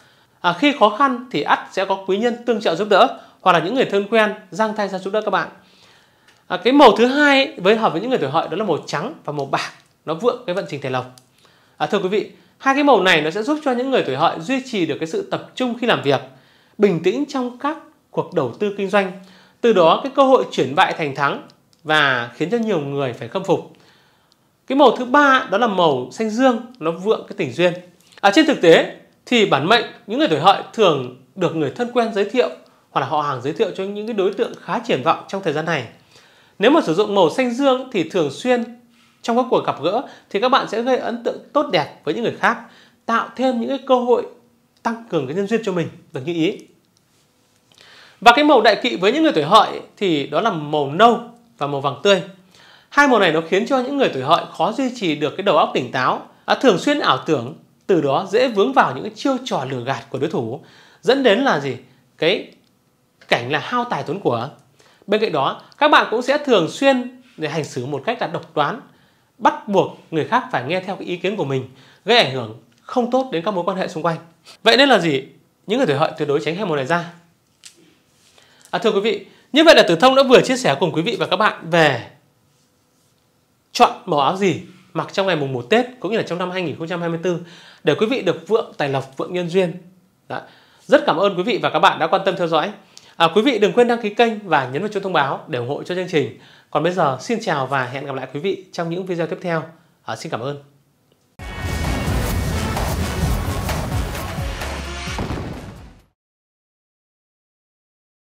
À, khi khó khăn thì ắt sẽ có quý nhân tương trợ giúp đỡ hoặc là những người thân quen giang tay ra giúp đỡ các bạn. À, cái màu thứ hai ấy, với hợp với những người tuổi hợi đó là màu trắng và màu bạc nó vượng cái vận trình thể lộc. À, thưa quý vị, hai cái màu này nó sẽ giúp cho những người tuổi hợi duy trì được cái sự tập trung khi làm việc, bình tĩnh trong các cuộc đầu tư kinh doanh, từ đó cái cơ hội chuyển bại thành thắng và khiến cho nhiều người phải khâm phục cái màu thứ ba đó là màu xanh dương nó vượng cái tình duyên à, trên thực tế thì bản mệnh những người tuổi hợi thường được người thân quen giới thiệu hoặc là họ hàng giới thiệu cho những cái đối tượng khá triển vọng trong thời gian này nếu mà sử dụng màu xanh dương thì thường xuyên trong các cuộc gặp gỡ thì các bạn sẽ gây ấn tượng tốt đẹp với những người khác tạo thêm những cái cơ hội tăng cường cái nhân duyên cho mình được như ý và cái màu đại kỵ với những người tuổi hợi thì đó là màu nâu và màu vàng tươi Hai màu này nó khiến cho những người tuổi hợi khó duy trì được cái đầu óc tỉnh táo, thường xuyên ảo tưởng, từ đó dễ vướng vào những chiêu trò lừa gạt của đối thủ, dẫn đến là gì? Cái cảnh là hao tài tốn của. Bên cạnh đó, các bạn cũng sẽ thường xuyên để hành xử một cách là độc đoán, bắt buộc người khác phải nghe theo cái ý kiến của mình, gây ảnh hưởng không tốt đến các mối quan hệ xung quanh. Vậy nên là gì? Những người tuổi hợi tuyệt đối tránh hai màu này ra. À, thưa quý vị, như vậy là Tử Thông đã vừa chia sẻ cùng quý vị và các bạn về chọn màu áo gì mặc trong ngày mùng 1 Tết cũng như là trong năm 2024 để quý vị được vượng tài lộc, vượng nhân duyên. Đó. Dạ. Rất cảm ơn quý vị và các bạn đã quan tâm theo dõi. À, quý vị đừng quên đăng ký kênh và nhấn vào chuông thông báo để ủng hộ cho chương trình. Còn bây giờ xin chào và hẹn gặp lại quý vị trong những video tiếp theo. À, xin cảm ơn.